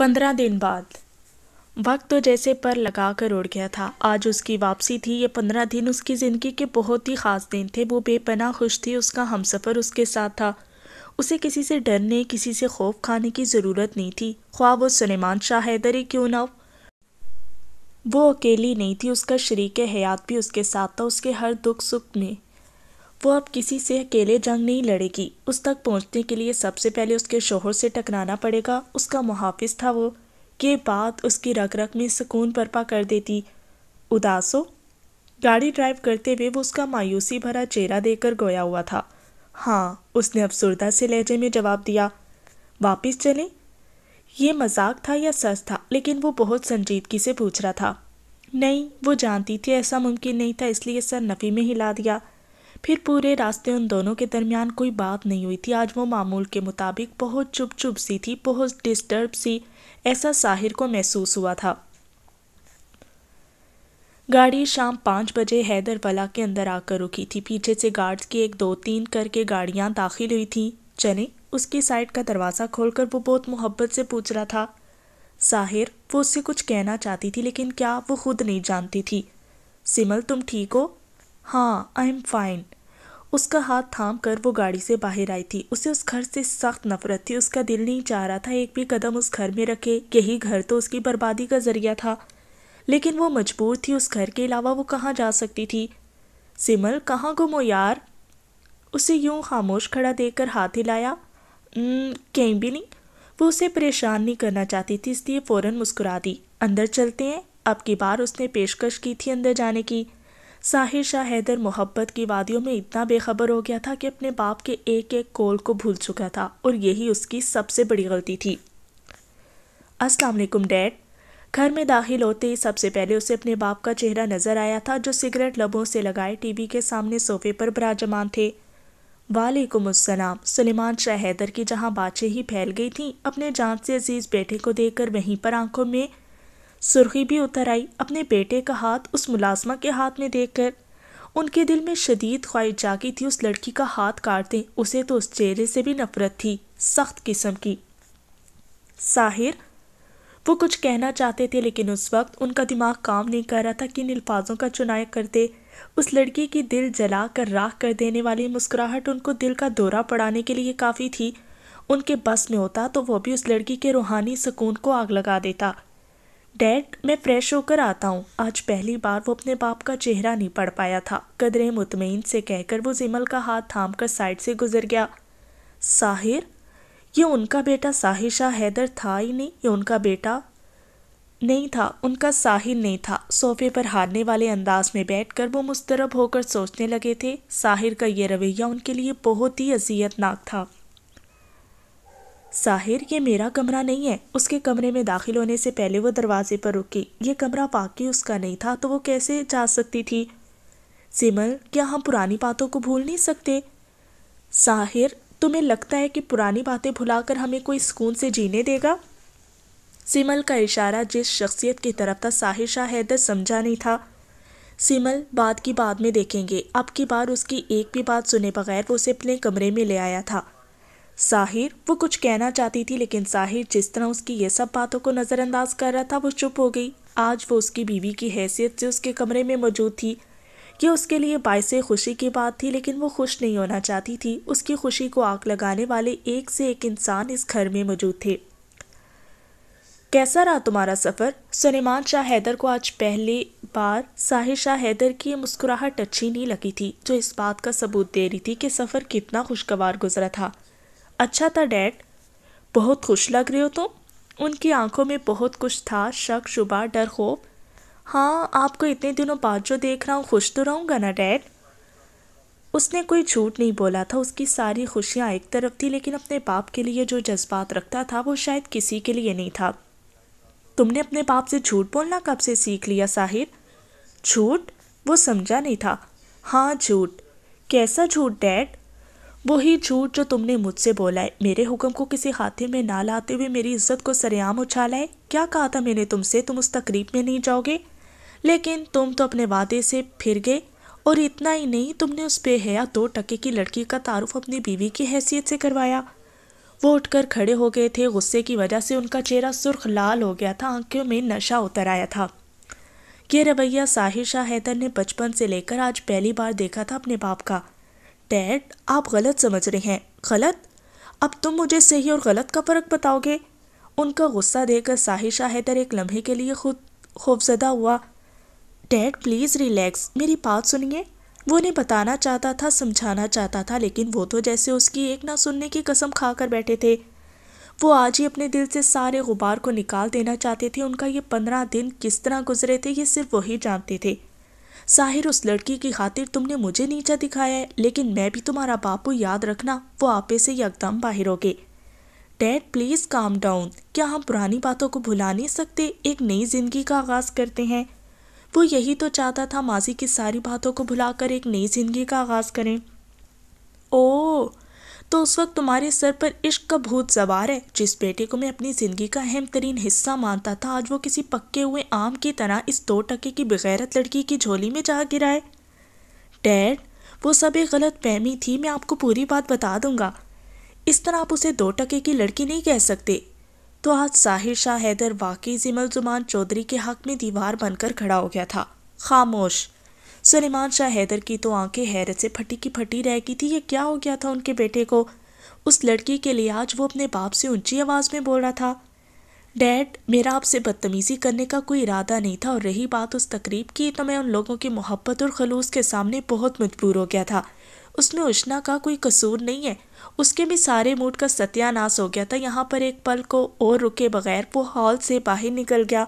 पंद्रह दिन बाद वक्त तो जैसे पर लगा कर उड़ गया था आज उसकी वापसी थी ये पंद्रह दिन उसकी ज़िंदगी के बहुत ही ख़ास दिन थे वो बेपना खुश थी उसका हम सफ़र उसके साथ था उसे किसी से डरने किसी से खौफ खाने की ज़रूरत नहीं थी ख्वा वो सलेमान शाह हैदर ही क्यों ना वो अकेली नहीं थी उसका शरीक हयात भी उसके साथ था उसके हर दुख सुख में वो अब किसी से अकेले जंग नहीं लड़ेगी उस तक पहुंचने के लिए सबसे पहले उसके शोहर से टकराना पड़ेगा उसका मुहाफिज था वो ये बात उसकी रग रग में सुकून बर्पा कर देती उदासो गाड़ी ड्राइव करते हुए वो उसका मायूसी भरा चेहरा देकर गोया हुआ था हाँ उसने अफसरदा से लहजे में जवाब दिया वापस चलें ये मजाक था या सच था लेकिन वो बहुत संजीदगी से पूछ रहा था नहीं वो जानती थी ऐसा मुमकिन नहीं था इसलिए सर नफ़ी में हिला दिया फिर पूरे रास्ते उन दोनों के दरमियान कोई बात नहीं हुई थी आज वो मामूल के मुताबिक बहुत चुप चुप सी थी बहुत डिस्टर्ब सी ऐसा साहिर को महसूस हुआ था गाड़ी शाम पाँच बजे हैदरवला के अंदर आकर रुकी थी पीछे से गार्ड्स की एक दो तीन करके गाड़ियाँ दाखिल हुई थीं चने उसकी साइड का दरवाज़ा खोलकर वो बहुत मोहब्बत से पूछ रहा था साहिर वो उससे कुछ कहना चाहती थी लेकिन क्या वो खुद नहीं जानती थी सिमल तुम ठीक हो हाँ आई एम फाइन उसका हाथ थाम कर वो गाड़ी से बाहर आई थी उसे उस घर से सख्त नफरत थी उसका दिल नहीं चाह रहा था एक भी कदम उस घर में रखे यही घर तो उसकी बर्बादी का जरिया था लेकिन वो मजबूर थी उस घर के अलावा वो कहाँ जा सकती थी सिमल कहाँ घुमो यार उसे यूं खामोश खड़ा देखकर हाथ हिलाया कहीं भी नहीं वो उसे परेशान नहीं करना चाहती थी इसलिए फ़ौरन मुस्कुरा दी अंदर चलते हैं अब की बार उसने पेशकश की थी अंदर जाने की साहिर शाह हैदर मोहब्बत की वादियों में इतना बेखबर हो गया था कि अपने बाप के एक एक कोल को भूल चुका था और यही उसकी सबसे बड़ी गलती थी अस्सलाम वालेकुम डैड घर में दाखिल होते ही सबसे पहले उसे अपने बाप का चेहरा नज़र आया था जो सिगरेट लबों से लगाए टीवी के सामने सोफे पर बराजमान थे वालेकुम अस्सलाम सलेमान शाह हैदर की जहाँ बाछे ही फैल गई थी अपने जान से अजीज़ बेटे को देखकर वहीं पर आंखों में सुर्खी भी उतर आई अपने बेटे का हाथ उस मुलाजमा के हाथ में देखकर उनके दिल में शदीद ख्वाहिश जागी थी उस लड़की का हाथ काट दें उसे तो उस चेहरे से भी नफरत थी सख्त किस्म की साहिर वो कुछ कहना चाहते थे लेकिन उस वक्त उनका दिमाग काम नहीं कर रहा था कि इन अल्फाजों का चुनाव करते उस लड़की की दिल जला कर राख कर देने वाली मुस्कुराहट उनको दिल का दौरा पड़ाने के लिए काफ़ी थी उनके बस में होता तो वो भी उस लड़की के रूहानी सुकून को आग लगा देता डैड मैं फ्रेश होकर आता हूँ आज पहली बार वो अपने बाप का चेहरा नहीं पढ़ पाया था कदरे मुतमिन से कहकर वो जिमल का हाथ थाम कर साइड से गुजर गया साहिर ये उनका बेटा साहिर शाह हैदर था ही नहीं ये उनका बेटा नहीं था उनका साहिर नहीं था सोफे पर हारने वाले अंदाज में बैठकर वो मुस्तरब होकर सोचने लगे थे साहिर का ये रवैया उनके लिए बहुत ही अजियतनाक था साहिर ये मेरा कमरा नहीं है उसके कमरे में दाखिल होने से पहले वो दरवाजे पर रुकी ये कमरा पाकि उसका नहीं था तो वो कैसे जा सकती थी सिमल क्या हम पुरानी बातों को भूल नहीं सकते साहिर तुम्हें लगता है कि पुरानी बातें भुलाकर हमें कोई सुकून से जीने देगा सिमल का इशारा जिस शख्सियत की तरफ था साहिर शाह हैदर समझा नहीं था सिमल बाद की बाद में देखेंगे अब की बार उसकी एक भी बात सुने बगैर वो उसे अपने कमरे में ले आया था साहिर वो कुछ कहना चाहती थी लेकिन साहिर जिस तरह उसकी ये सब बातों को नज़रअंदाज कर रहा था वो चुप हो गई आज वो उसकी बीवी की हैसियत से उसके कमरे में मौजूद थी ये उसके लिए बायस खुशी की बात थी लेकिन वो खुश नहीं होना चाहती थी उसकी खुशी को आग लगाने वाले एक से एक इंसान इस घर में मौजूद थे कैसा रहा तुम्हारा सफ़र सुलेमान शाह हैदर को आज पहले बार साहिर शाह हैदर की मुस्कुराहट अच्छी नहीं लगी थी जो इस बात का सबूत दे रही थी कि सफ़र कितना खुशगवार गुजरा था अच्छा था डैड बहुत खुश लग रहे हो तुम तो? उनकी आंखों में बहुत कुछ था शक शुबा डर होप हाँ आपको इतने दिनों बाद जो देख रहा हूँ खुश तो रहूँगा ना डैड उसने कोई झूठ नहीं बोला था उसकी सारी खुशियाँ एक तरफ थी लेकिन अपने बाप के लिए जो जज्बात रखता था वो शायद किसी के लिए नहीं था तुमने अपने बाप से झूठ बोलना कब से सीख लिया साहिर झूठ वो समझा नहीं था हाँ झूठ कैसा झूठ डैड वही झूठ जो तुमने मुझसे बोला है मेरे हुक्म को किसी खाते में ना लाते हुए मेरी इज्जत को सरेआम उछाला है क्या कहा था मैंने तुमसे तुम उस तकरीब में नहीं जाओगे लेकिन तुम तो अपने वादे से फिर गए और इतना ही नहीं तुमने उस बेहया दो टके की लड़की का तारुफ अपनी बीवी की हैसियत से करवाया वो उठकर खड़े हो गए थे गुस्से की वजह से उनका चेहरा सुर्ख लाल हो गया था आंखों में नशा उतर आया था यह रवैया साहिर शाह हैदर ने बचपन से लेकर आज पहली बार देखा था अपने बाप का डैड आप गलत समझ रहे हैं गलत अब तुम मुझे सही और गलत का फ़र्क बताओगे उनका गुस्सा देकर साहिशा हैदर एक लम्हे के लिए खुद खौफजदा हुआ डैड प्लीज़ रिलैक्स मेरी बात सुनिए वो उन्हें बताना चाहता था समझाना चाहता था लेकिन वो तो जैसे उसकी एक ना सुनने की कसम खाकर बैठे थे वो आज ही अपने दिल से सारे गुबार को निकाल देना चाहते थे उनका ये पंद्रह दिन किस तरह गुजरे थे ये सिर्फ वही जानते थे साहिर उस लड़की की खातिर तुमने मुझे नीचा दिखाया है लेकिन मैं भी तुम्हारा बापू याद रखना वो आपे से यकदम बाहर हो गए डैड प्लीज़ काम डाउन क्या हम पुरानी बातों को भुला नहीं सकते एक नई ज़िंदगी का आगाज़ करते हैं वो यही तो चाहता था माजी की सारी बातों को भुलाकर एक नई ज़िंदगी का आगाज़ करें ओ तो उस वक्त तुम्हारे सर पर इश्क का भूत सवार है जिस बेटे को मैं अपनी ज़िंदगी का अहम तरीन हिस्सा मानता था आज वो किसी पक्के हुए आम की तरह इस दो टके की बगैरत लड़की की झोली में जा गिरा है डैड वो सब एक गलत फहमी थी मैं आपको पूरी बात बता दूंगा इस तरह आप उसे दो टके की लड़की नहीं कह सकते तो आज साहिर शाह हैदर वाकई जिमल जुमान चौधरी के हक में दीवार बनकर खड़ा हो गया था खामोश सलेमान शाह हैदर की तो आंखें हैरत से फटी की फटी रह गई थी ये क्या हो गया था उनके बेटे को उस लड़की के लिए आज वो अपने बाप से ऊंची आवाज़ में बोल रहा था डैड मेरा आपसे बदतमीज़ी करने का कोई इरादा नहीं था और रही बात उस तकरीब की तो मैं उन लोगों की मोहब्बत और खलूस के सामने बहुत मजबूर हो गया था उसमें उष्णा का कोई कसूर नहीं है उसके भी सारे मूड का सत्यानाश हो गया था यहाँ पर एक पल को और रुके बगैर वो हॉल से बाहर निकल गया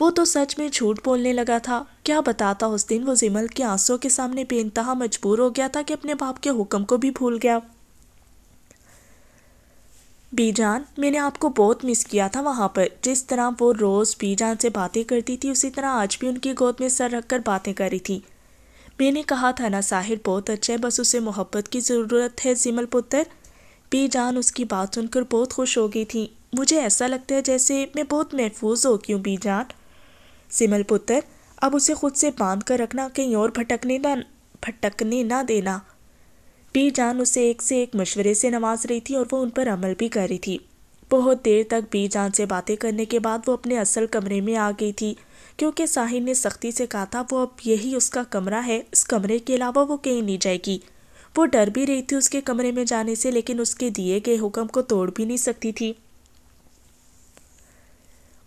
वो तो सच में झूठ बोलने लगा था क्या बताता उस दिन वो जिमल के आंसुओं के सामने बेनतहा मजबूर हो गया था कि अपने बाप के हुक्म को भी भूल गया बीजान मैंने आपको बहुत मिस किया था वहाँ पर जिस तरह वो रोज़ बीजान से बातें करती थी उसी तरह आज भी उनकी गोद में सर रखकर बातें करी थी मैंने कहा था ना साहिर बहुत अच्छा है बस उसे मोहब्बत की ज़रूरत है जिमल पुत्र बीजान उसकी बात सुनकर बहुत खुश हो गई थी मुझे ऐसा लगता है जैसे मैं बहुत महफूज हो गई हूँ बीजान सिमल पुत्र अब उसे खुद से बांध कर रखना कहीं और भटकने ना भटकने ना देना पी जान उसे एक से एक मशवरे से नवाज रही थी और वो उन पर अमल भी कर रही थी बहुत देर तक बी जान से बातें करने के बाद वो अपने असल कमरे में आ गई थी क्योंकि साहिर ने सख्ती से कहा था वो अब यही उसका कमरा है इस कमरे के अलावा वो कहीं नहीं जाएगी वो डर भी रही थी उसके कमरे में जाने से लेकिन उसके दिए गए हुक्म को तोड़ भी नहीं सकती थी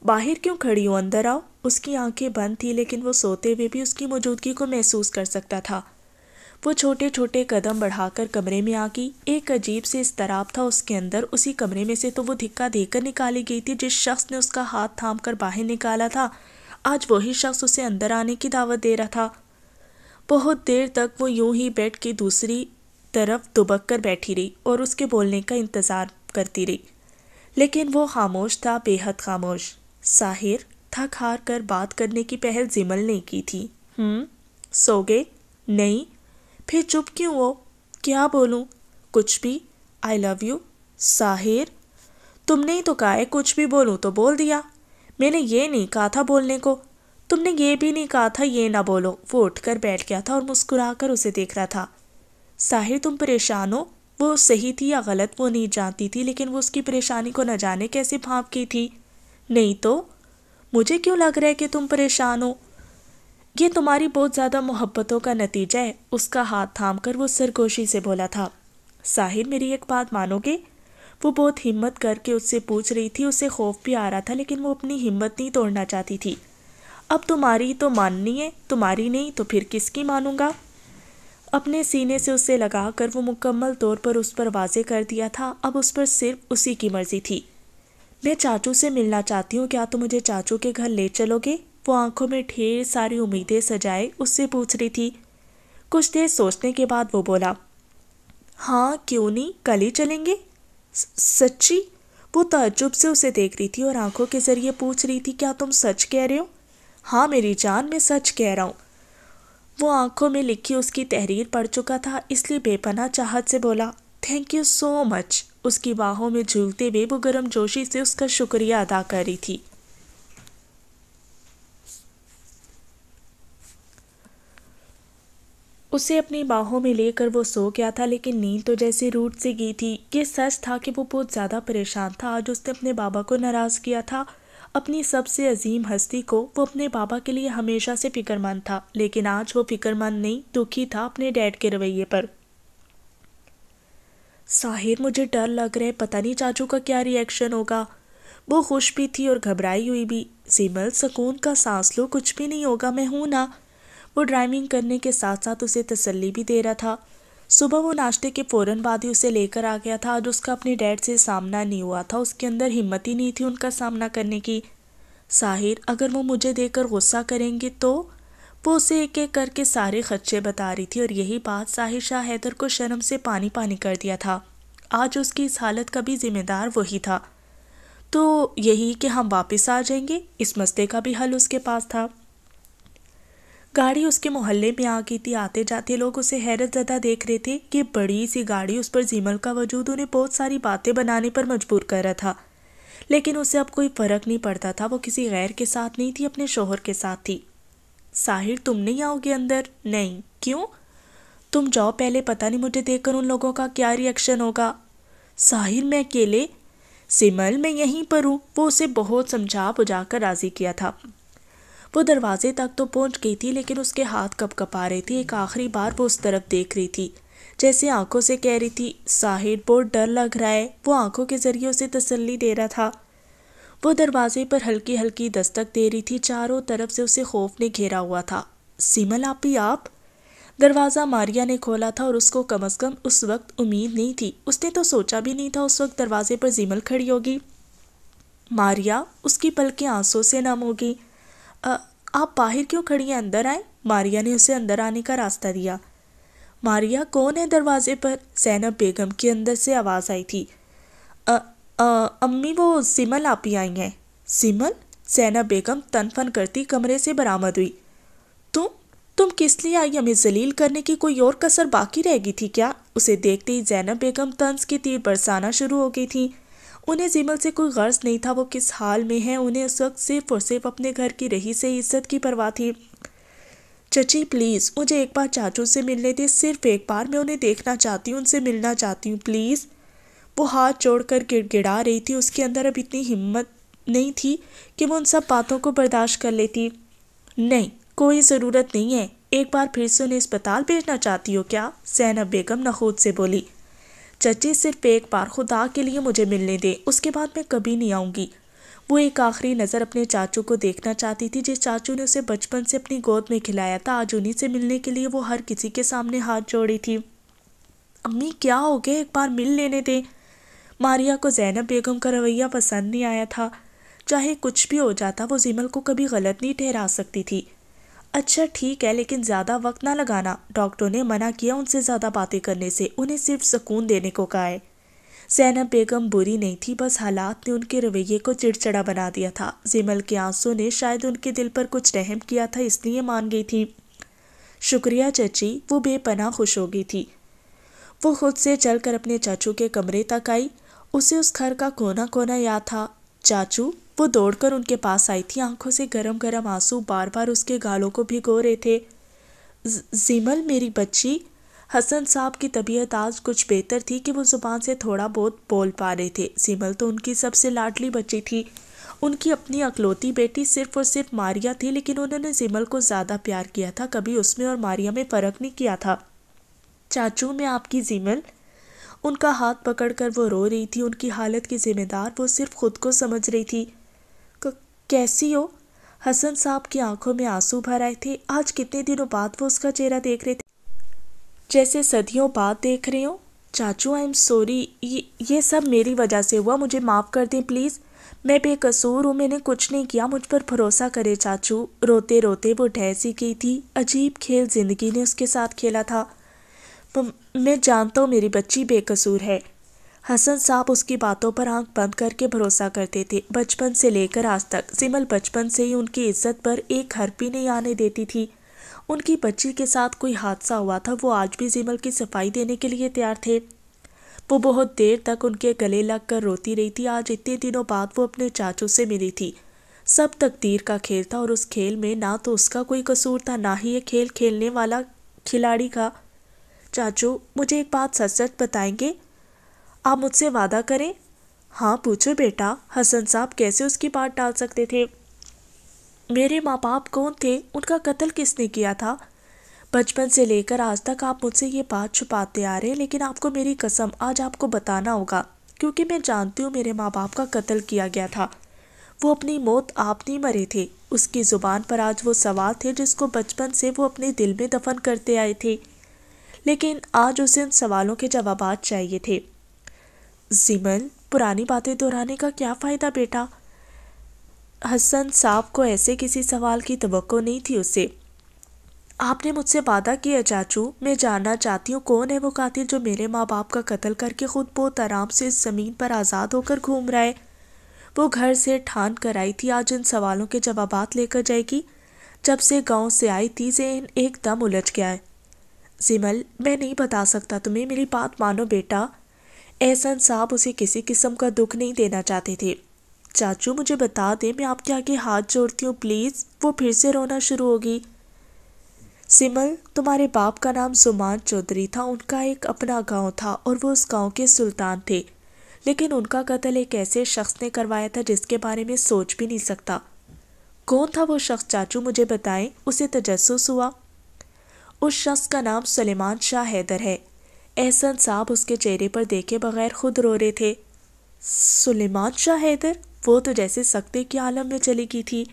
बाहर क्यों खड़ी हो अंदर आओ उसकी आंखें बंद थी लेकिन वो सोते हुए भी उसकी मौजूदगी को महसूस कर सकता था वो छोटे छोटे कदम बढ़ाकर कमरे में आ गई एक अजीब से इसतराब था उसके अंदर उसी कमरे में से तो वो धिक्का देकर निकाली गई थी जिस शख्स ने उसका हाथ थाम कर बाहर निकाला था आज वही शख्स उसे अंदर आने की दावत दे रहा था बहुत देर तक वो यूं ही बेड की दूसरी तरफ दुबक कर बैठी रही और उसके बोलने का इंतज़ार करती रही लेकिन वो खामोश था बेहद खामोश साहिर थक हार कर बात करने की पहल जिमल ने की थी हम्म सो गए नहीं फिर चुप क्यों हो क्या बोलूँ कुछ भी आई लव यू साहिर तुमने ही तो कहा है कुछ भी बोलूँ तो बोल दिया मैंने ये नहीं कहा था बोलने को तुमने ये भी नहीं कहा था ये ना बोलो वो उठ कर बैठ गया था और मुस्कुरा कर उसे देख रहा था साहिर तुम परेशान हो वो सही थी या गलत वो नहीं जानती थी लेकिन वो उसकी परेशानी को न जाने कैसे भाप की थी नहीं तो मुझे क्यों लग रहा है कि तुम परेशान हो ये तुम्हारी बहुत ज़्यादा मोहब्बतों का नतीजा है उसका हाथ थाम कर वो सरगोशी से बोला था साहिर मेरी एक बात मानोगे वो बहुत हिम्मत करके उससे पूछ रही थी उसे खौफ भी आ रहा था लेकिन वो अपनी हिम्मत नहीं तोड़ना चाहती थी अब तुम्हारी तो माननी है तुम्हारी नहीं तो फिर किसकी मानूंगा अपने सीने से उसे लगा कर वो मुकम्मल तौर पर उस पर वाजे कर दिया था अब उस पर सिर्फ उसी की मर्ज़ी थी मैं चाचू से मिलना चाहती हूँ क्या तुम मुझे चाचू के घर ले चलोगे वो आंखों में ढेर सारी उम्मीदें सजाए उससे पूछ रही थी कुछ देर सोचने के बाद वो बोला हाँ क्यों नहीं कल ही चलेंगे सच्ची वो तजुब से उसे देख रही थी और आंखों के ज़रिए पूछ रही थी क्या तुम सच कह रहे हो हाँ मेरी जान मैं सच कह रहा हूँ वो आंखों में लिखी उसकी तहरीर पढ़ चुका था इसलिए बेपना चाहत से बोला थैंक यू सो मच उसकी बाहों में झूलते हुए वो गर्म जोशी से उसका शुक्रिया अदा कर रही थी उसे अपनी बाहों में लेकर वो सो गया था लेकिन नींद तो जैसे रूट से गई थी ये सच था कि वो बहुत ज़्यादा परेशान था आज उसने अपने बाबा को नाराज़ किया था अपनी सबसे अजीम हस्ती को वो अपने बाबा के लिए हमेशा से फिक्रमंद था लेकिन आज वो फिक्रमंद नहीं दुखी था अपने डैड के रवैये पर साहिर मुझे डर लग रहा है पता नहीं चाचू का क्या रिएक्शन होगा वो खुश भी थी और घबराई हुई भी सिमल सुकून का सांस लो कुछ भी नहीं होगा मैं हूँ ना वो ड्राइविंग करने के साथ साथ उसे तसल्ली भी दे रहा था सुबह वो नाश्ते के फ़ौर बाद ही उसे लेकर आ गया था आज उसका अपने डैड से सामना नहीं हुआ था उसके अंदर हिम्मत ही नहीं थी उनका सामना करने की साहिर अगर वो मुझे देकर गुस्सा करेंगे तो वो उसे एक एक करके सारे खर्चे बता रही थी और यही बात शाह हैदर को शर्म से पानी पानी कर दिया था आज उसकी इस हालत का भी जिम्मेदार वही था तो यही कि हम वापस आ जाएंगे इस मसले का भी हल उसके पास था गाड़ी उसके मोहल्ले में आ गई थी आते जाते लोग उसे हैरत ज़्यादा देख रहे थे कि बड़ी सी गाड़ी उस पर जीमल का वजूद उन्हें बहुत सारी बातें बनाने पर मजबूर कर रहा था लेकिन उसे अब कोई फ़र्क नहीं पड़ता था वो किसी गैर के साथ नहीं थी अपने शोहर के साथ थी साहिर तुम नहीं आओगे अंदर नहीं क्यों तुम जाओ पहले पता नहीं मुझे देखकर उन लोगों का क्या रिएक्शन होगा साहिर मैं अकेले सिमल मैं यहीं पर हूँ वो उसे बहुत समझा बुझा कर राज़ी किया था वो दरवाजे तक तो पहुँच गई थी लेकिन उसके हाथ कप कपा रहे थे एक आखिरी बार वो उस तरफ देख रही थी जैसे आंखों से कह रही थी साहिर बहुत डर लग रहा है वो आंखों के ज़रिए उसे तसल्ली दे रहा था वो दरवाजे पर हल्की हल्की दस्तक दे रही थी चारों तरफ से उसे खौफ ने घेरा हुआ था सिमल आप ही आप दरवाज़ा मारिया ने खोला था और उसको कम अज़ कम उस वक्त उम्मीद नहीं थी उसने तो सोचा भी नहीं था उस वक्त दरवाजे पर जिमल खड़ी होगी मारिया उसकी पल आंसू से नम होगी आप बाहर क्यों खड़ी हैं अंदर आए मारिया ने उसे अंदर आने का रास्ता दिया मारिया कौन है दरवाजे पर जैनब बेगम के अंदर से आवाज़ आई थी अम्मी वो सिमल आप ही आई हैं सिमल जैनब बेगम तनफन करती कमरे से बरामद हुई तुम तुम किस लिए आई हमें जलील करने की कोई और कसर बाकी रहेगी थी क्या उसे देखते ही जैनब बेगम तंज की तीर बरसाना शुरू हो गई थी उन्हें जिमल से कोई गर्ज नहीं था वो किस हाल में है उन्हें उस वक्त सिर्फ और सिर्फ अपने घर की रही से इज्जत की परवाह थी चची प्लीज़ मुझे एक बार चाचू से मिलने दे सिर्फ एक बार मैं उन्हें देखना चाहती हूँ उनसे मिलना चाहती हूँ प्लीज़ वो हाथ जोड़कर गिड़गिड़ा रही थी उसके अंदर अब इतनी हिम्मत नहीं थी कि वो उन सब बातों को बर्दाश्त कर लेती नहीं कोई ज़रूरत नहीं है एक बार फिर से उन्हें अस्पताल भेजना चाहती हो क्या सैनब बेगम नखूद से बोली चची सिर्फ एक बार खुदा के लिए मुझे मिलने दे उसके बाद मैं कभी नहीं आऊँगी वो एक आखिरी नज़र अपने चाचू को देखना चाहती थी जिस चाचू ने उसे बचपन से अपनी गोद में खिलाया था आज उन्हीं से मिलने के लिए वो हर किसी के सामने हाथ जोड़ी थी अम्मी क्या हो गया एक बार मिल लेने दें मारिया को जैनब बेगम का रवैया पसंद नहीं आया था चाहे कुछ भी हो जाता वो जिमल को कभी गलत नहीं ठहरा सकती थी अच्छा ठीक है लेकिन ज़्यादा वक्त ना लगाना डॉक्टरों ने मना किया उनसे ज़्यादा बातें करने से उन्हें सिर्फ सुकून देने को कहा है जैनब बेगम बुरी नहीं थी बस हालात ने उनके रवैये को चिड़चिड़ा बना दिया था जिमल के आंसू ने शायद उनके दिल पर कुछ रहम किया था इसलिए मान गई थी शुक्रिया चची वो बेपनाह खुश हो गई थी वो खुद से चलकर अपने चाचू के कमरे तक आई उसे उस घर का कोना कोना याद था चाचू वो दौड़कर उनके पास आई थी आंखों से गरम गरम आंसू बार बार उसके गालों को भिगो रहे थे जिमल मेरी बच्ची हसन साहब की तबीयत आज कुछ बेहतर थी कि वो ज़ुबान से थोड़ा बहुत बोल पा रहे थे जिमल तो उनकी सबसे लाडली बच्ची थी उनकी अपनी अकलौती बेटी सिर्फ और सिर्फ मारिया थी लेकिन उन्होंने जिमल को ज़्यादा प्यार किया था कभी उसमें और मारिया में फ़र्क नहीं किया था चाचू मैं आपकी जिमल उनका हाथ पकड़कर वो रो रही थी उनकी हालत की जिम्मेदार वो सिर्फ खुद को समझ रही थी कैसी हो हसन साहब की आंखों में आंसू भर आए थे आज कितने दिनों बाद वो उसका चेहरा देख रहे थे जैसे सदियों बाद देख रहे हो चाचू आई एम सॉरी ये ये सब मेरी वजह से हुआ मुझे माफ़ कर दें प्लीज़ मैं बेकसूर हूँ मैंने कुछ नहीं किया मुझ पर भरोसा करे चाचू रोते रोते वो ढहसी गई थी अजीब खेल जिंदगी ने उसके साथ खेला था मैं जानता हूँ मेरी बच्ची बेकसूर है हसन साहब उसकी बातों पर आंख बंद करके भरोसा करते थे बचपन से लेकर आज तक सिमल बचपन से ही उनकी इज्जत पर एक हर भी नहीं आने देती थी उनकी बच्ची के साथ कोई हादसा हुआ था वो आज भी सिमल की सफाई देने के लिए तैयार थे वो बहुत देर तक उनके गले लग कर रोती रही थी आज इतने दिनों बाद वो अपने चाचू से मिली थी सब तकदीर का खेल था और उस खेल में ना तो उसका कोई कसूर था ना ही ये खेल खेलने वाला खिलाड़ी का चाचू मुझे एक बात सच सच बताएंगे आप मुझसे वादा करें हाँ पूछो बेटा हसन साहब कैसे उसकी बात डाल सकते थे मेरे माँ बाप कौन थे उनका कत्ल किसने किया था बचपन से लेकर आज तक आप मुझसे ये बात छुपाते आ रहे हैं लेकिन आपको मेरी कसम आज आपको बताना होगा क्योंकि मैं जानती हूँ मेरे माँ बाप का कत्ल किया गया था वो अपनी मौत आप नहीं मरे थे उसकी ज़ुबान पर आज वो सवाल थे जिसको बचपन से वो अपने दिल में दफन करते आए थे लेकिन आज उसे उन सवालों के जवाब चाहिए थे जिमन पुरानी बातें दोहराने का क्या फ़ायदा बेटा हसन साहब को ऐसे किसी सवाल की तो नहीं थी उसे आपने मुझसे वादा किया चाचू मैं जानना चाहती हूँ कौन है वो कातिल जो मेरे माँ बाप का कत्ल करके खुद बहुत आराम से ज़मीन पर आज़ाद होकर घूम रहा है वो घर से ठान कर आई थी आज इन सवालों के जवाब लेकर जाएगी जब से गांव से आई थी जेन एकदम उलझ गया है सिमल मैं नहीं बता सकता तुम्हें मेरी बात मानो बेटा एहसन साहब उसे किसी किस्म का दुख नहीं देना चाहते थे चाचू मुझे बता दे मैं आपके आगे हाथ जोड़ती हूँ प्लीज़ वो फिर से रोना शुरू होगी सिमल तुम्हारे बाप का नाम जुमान चौधरी था उनका एक अपना गांव था और वो उस गांव के सुल्तान थे लेकिन उनका कत्ल एक ऐसे शख्स ने करवाया था जिसके बारे में सोच भी नहीं सकता कौन था वो शख्स चाचू मुझे बताएं उसे तजस हुआ उस शख्स का नाम सलेमान शाह हैदर है एहसन साहब उसके चेहरे पर देखे बगैर खुद रो रहे थे सलेमान शाह हैदर वो तो जैसे सख्ते के आलम में चली गई थी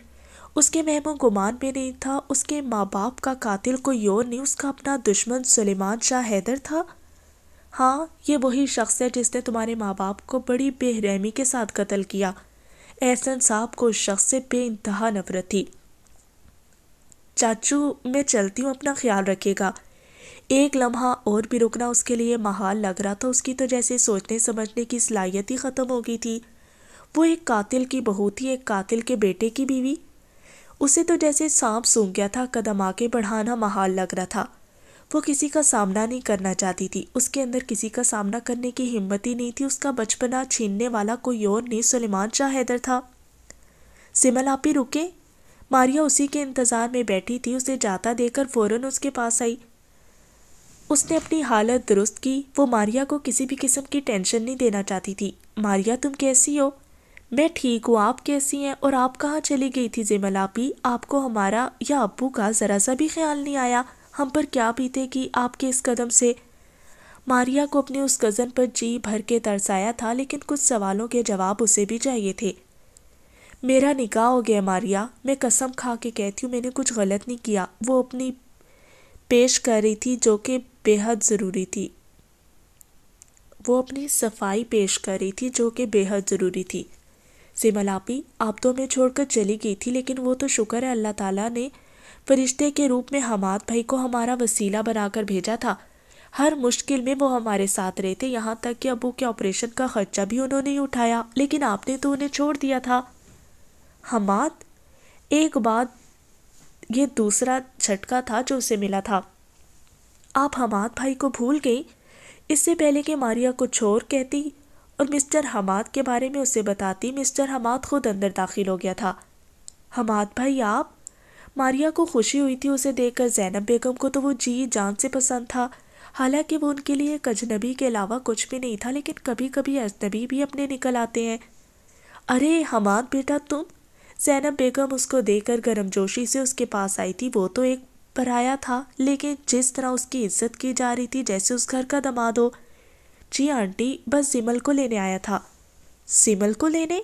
उसके महमो गुमान में नहीं था उसके माँ बाप का कातिल कोई और नहीं उसका अपना दुश्मन सलेमान शाह हैदर था हाँ ये वही शख्स है जिसने तुम्हारे माँ बाप को बड़ी बेरहमी के साथ कत्ल किया एहसन साहब को उस शख्स से बेानतहा नफरत थी चाचू मैं चलती हूँ अपना ख्याल रखेगा एक लम्हा और भी रुकना उसके लिए महाल लग रहा था उसकी तो जैसे सोचने समझने की सलाहियत ही ख़त्म हो गई थी वो एक कातिल की बहू थी एक कातिल के बेटे की बीवी उसे तो जैसे सांप सूंघ गया था कदम आगे बढ़ाना महाल लग रहा था वो किसी का सामना नहीं करना चाहती थी उसके अंदर किसी का सामना करने की हिम्मत ही नहीं थी उसका बचपना छीनने वाला कोई और नहीं सलेमान शाह हैदर था सिमल आप ही रुके मारिया उसी के इंतज़ार में बैठी थी उसे जाता देकर फ़ौरन उसके पास आई उसने अपनी हालत दुरुस्त की वो मारिया को किसी भी किस्म की टेंशन नहीं देना चाहती थी मारिया तुम कैसी हो मैं ठीक हूँ आप कैसी हैं और आप कहाँ चली गई थी जेमलापी आपको हमारा या अबू का ज़रा सा भी ख्याल नहीं आया हम पर क्या बीते कि आपके इस कदम से मारिया को अपने उस कज़न पर जी भर के तरसाया था लेकिन कुछ सवालों के जवाब उसे भी चाहिए थे मेरा निकाह हो गया मारिया मैं कसम खा के कहती हूँ मैंने कुछ गलत नहीं किया वो अपनी पेश कर रही थी जो कि बेहद ज़रूरी थी वो अपनी सफाई पेश कर रही थी जो कि बेहद ज़रूरी थी सिमलापी आप तो मैं छोड़कर चली गई थी लेकिन वो तो शुक्र है अल्लाह ताला ने फरिश्ते के रूप में हमाद भाई को हमारा वसीला बनाकर भेजा था हर मुश्किल में वो हमारे साथ रहे थे यहाँ तक कि अबू के ऑपरेशन का खर्चा भी उन्होंने ही उठाया लेकिन आपने तो उन्हें छोड़ दिया था हमाद एक बाद ये दूसरा झटका था जो उसे मिला था आप हमाद भाई को भूल गई इससे पहले कि मारिया को छोर कहती और मिस्टर हमाद के बारे में उसे बताती मिस्टर हमाद खुद अंदर दाखिल हो गया था हमाद भाई आप मारिया को खुशी हुई थी उसे देखकर जैनब बेगम को तो वो जी जान से पसंद था हालांकि वो उनके लिए एक अजनबी के अलावा कुछ भी नहीं था लेकिन कभी कभी अजनबी भी अपने निकल आते हैं अरे हमाद बेटा तुम जैनब बेगम उसको देकर गर्मजोशी से उसके पास आई थी वो तो एक पराया था लेकिन जिस तरह उसकी इज्जत की जा रही थी जैसे उस घर का दमाद हो जी आंटी बस सिमल को लेने आया था सिमल को लेने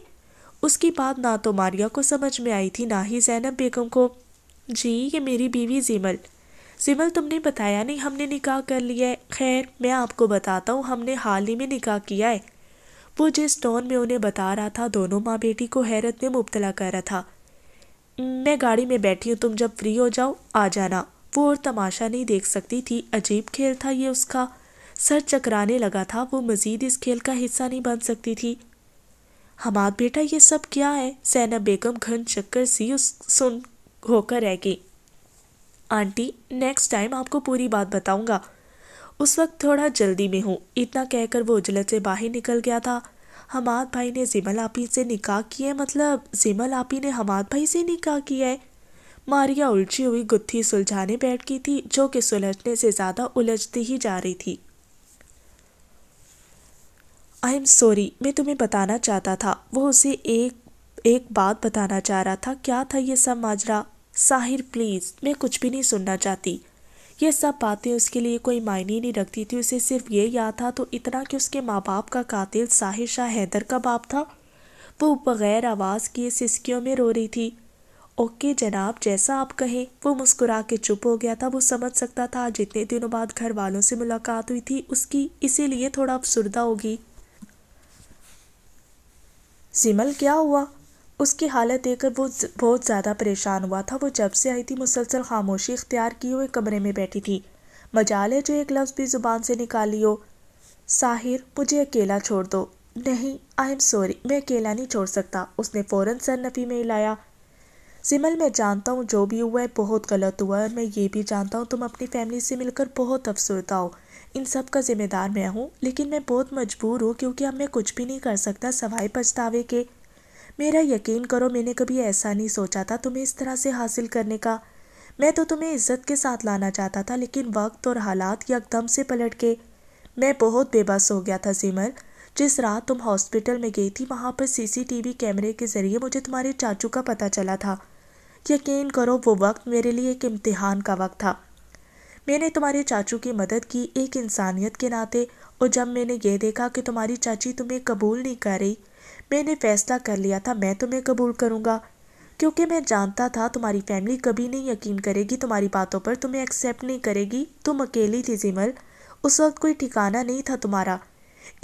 उसकी बात ना तो मारिया को समझ में आई थी ना ही जैनब बेगम को जी ये मेरी बीवी जिमल सिमल तुमने बताया नहीं हमने निकाह कर लिया है खैर मैं आपको बताता हूँ हमने हाल ही में निकाह किया है वो जिस टोन में उन्हें बता रहा था दोनों माँ बेटी को हैरत में मुबतला कर रहा था मैं गाड़ी में बैठी हूँ तुम जब फ्री हो जाओ आ जाना वो और तमाशा नहीं देख सकती थी अजीब खेल था ये उसका सर चकराने लगा था वो मज़ीद इस खेल का हिस्सा नहीं बन सकती थी हमाद बेटा ये सब क्या है सैनब बेगम घन चक्कर सी उस सुन होकर रह गई आंटी नेक्स्ट टाइम आपको पूरी बात बताऊंगा उस वक्त थोड़ा जल्दी में हूँ इतना कहकर वो उजलत से बाहर निकल गया था हमाद भाई ने जिमल आपी से निकाह किया है मतलब जिमल आपी ने हमाद भाई से निकाह किया है मारिया उलझी हुई गुत्थी सुलझाने बैठ गई थी जो कि सुलझने से ज़्यादा उलझती ही जा रही थी आई एम सॉरी मैं तुम्हें बताना चाहता था वो उसे एक एक बात बताना चाह रहा था क्या था ये सब माजरा साहिर प्लीज़ मैं कुछ भी नहीं सुनना चाहती ये सब बातें उसके लिए कोई मायने नहीं रखती थी उसे सिर्फ ये याद था तो इतना कि उसके माँ बाप का कातिल साहिर शाह हैदर का बाप था वो बगैर आवाज़ किए सिसकियों में रो रही थी ओके जनाब जैसा आप कहें वो मुस्कुरा के चुप हो गया था वो समझ सकता था जितने दिनों बाद घर वालों से मुलाकात हुई थी उसकी इसीलिए थोड़ा अफसरदा होगी सिमल क्या हुआ उसकी हालत देखकर वो बहुत ज़्यादा परेशान हुआ था वो जब से आई थी मुसलसल खामोशी इख्तियार की हुए कमरे में बैठी थी मजाल है जो एक लफ्ज़ भी ज़ुबान से निकाली हो साहिर मुझे अकेला छोड़ दो नहीं आई एम सॉरी मैं अकेला नहीं छोड़ सकता उसने फ़ौर सर नफ़ी में लाया सिमल मैं जानता हूँ जो भी हुआ है बहुत गलत हुआ है और मैं ये भी जानता हूँ तुम अपनी फैमिली से मिलकर बहुत अफसरदा हो इन सब का ज़िम्मेदार मैं हूँ लेकिन मैं बहुत मजबूर हूँ क्योंकि अब मैं कुछ भी नहीं कर सकता सवाई पछतावे के मेरा यकीन करो मैंने कभी ऐसा नहीं सोचा था तुम्हें इस तरह से हासिल करने का मैं तो तुम्हें इज्जत के साथ लाना चाहता था लेकिन वक्त और हालात यकदम से पलट के मैं बहुत बेबस हो गया था सिमर जिस रात तुम हॉस्पिटल में गई थी वहाँ पर सीसीटीवी कैमरे के ज़रिए मुझे तुम्हारे चाचू का पता चला था यकीन करो वो वक्त मेरे लिए एक इम्तिहान का वक्त था मैंने तुम्हारे चाचू की मदद की एक इंसानियत के नाते और जब मैंने ये देखा कि तुम्हारी चाची तुम्हें कबूल नहीं कर रही मैंने फैसला कर लिया था मैं तुम्हें कबूल करूँगा क्योंकि मैं जानता था तुम्हारी फैमिली कभी नहीं यकीन करेगी तुम्हारी बातों पर तुम्हें एक्सेप्ट नहीं करेगी तुम अकेली थी जिमल उस वक्त कोई ठिकाना नहीं था तुम्हारा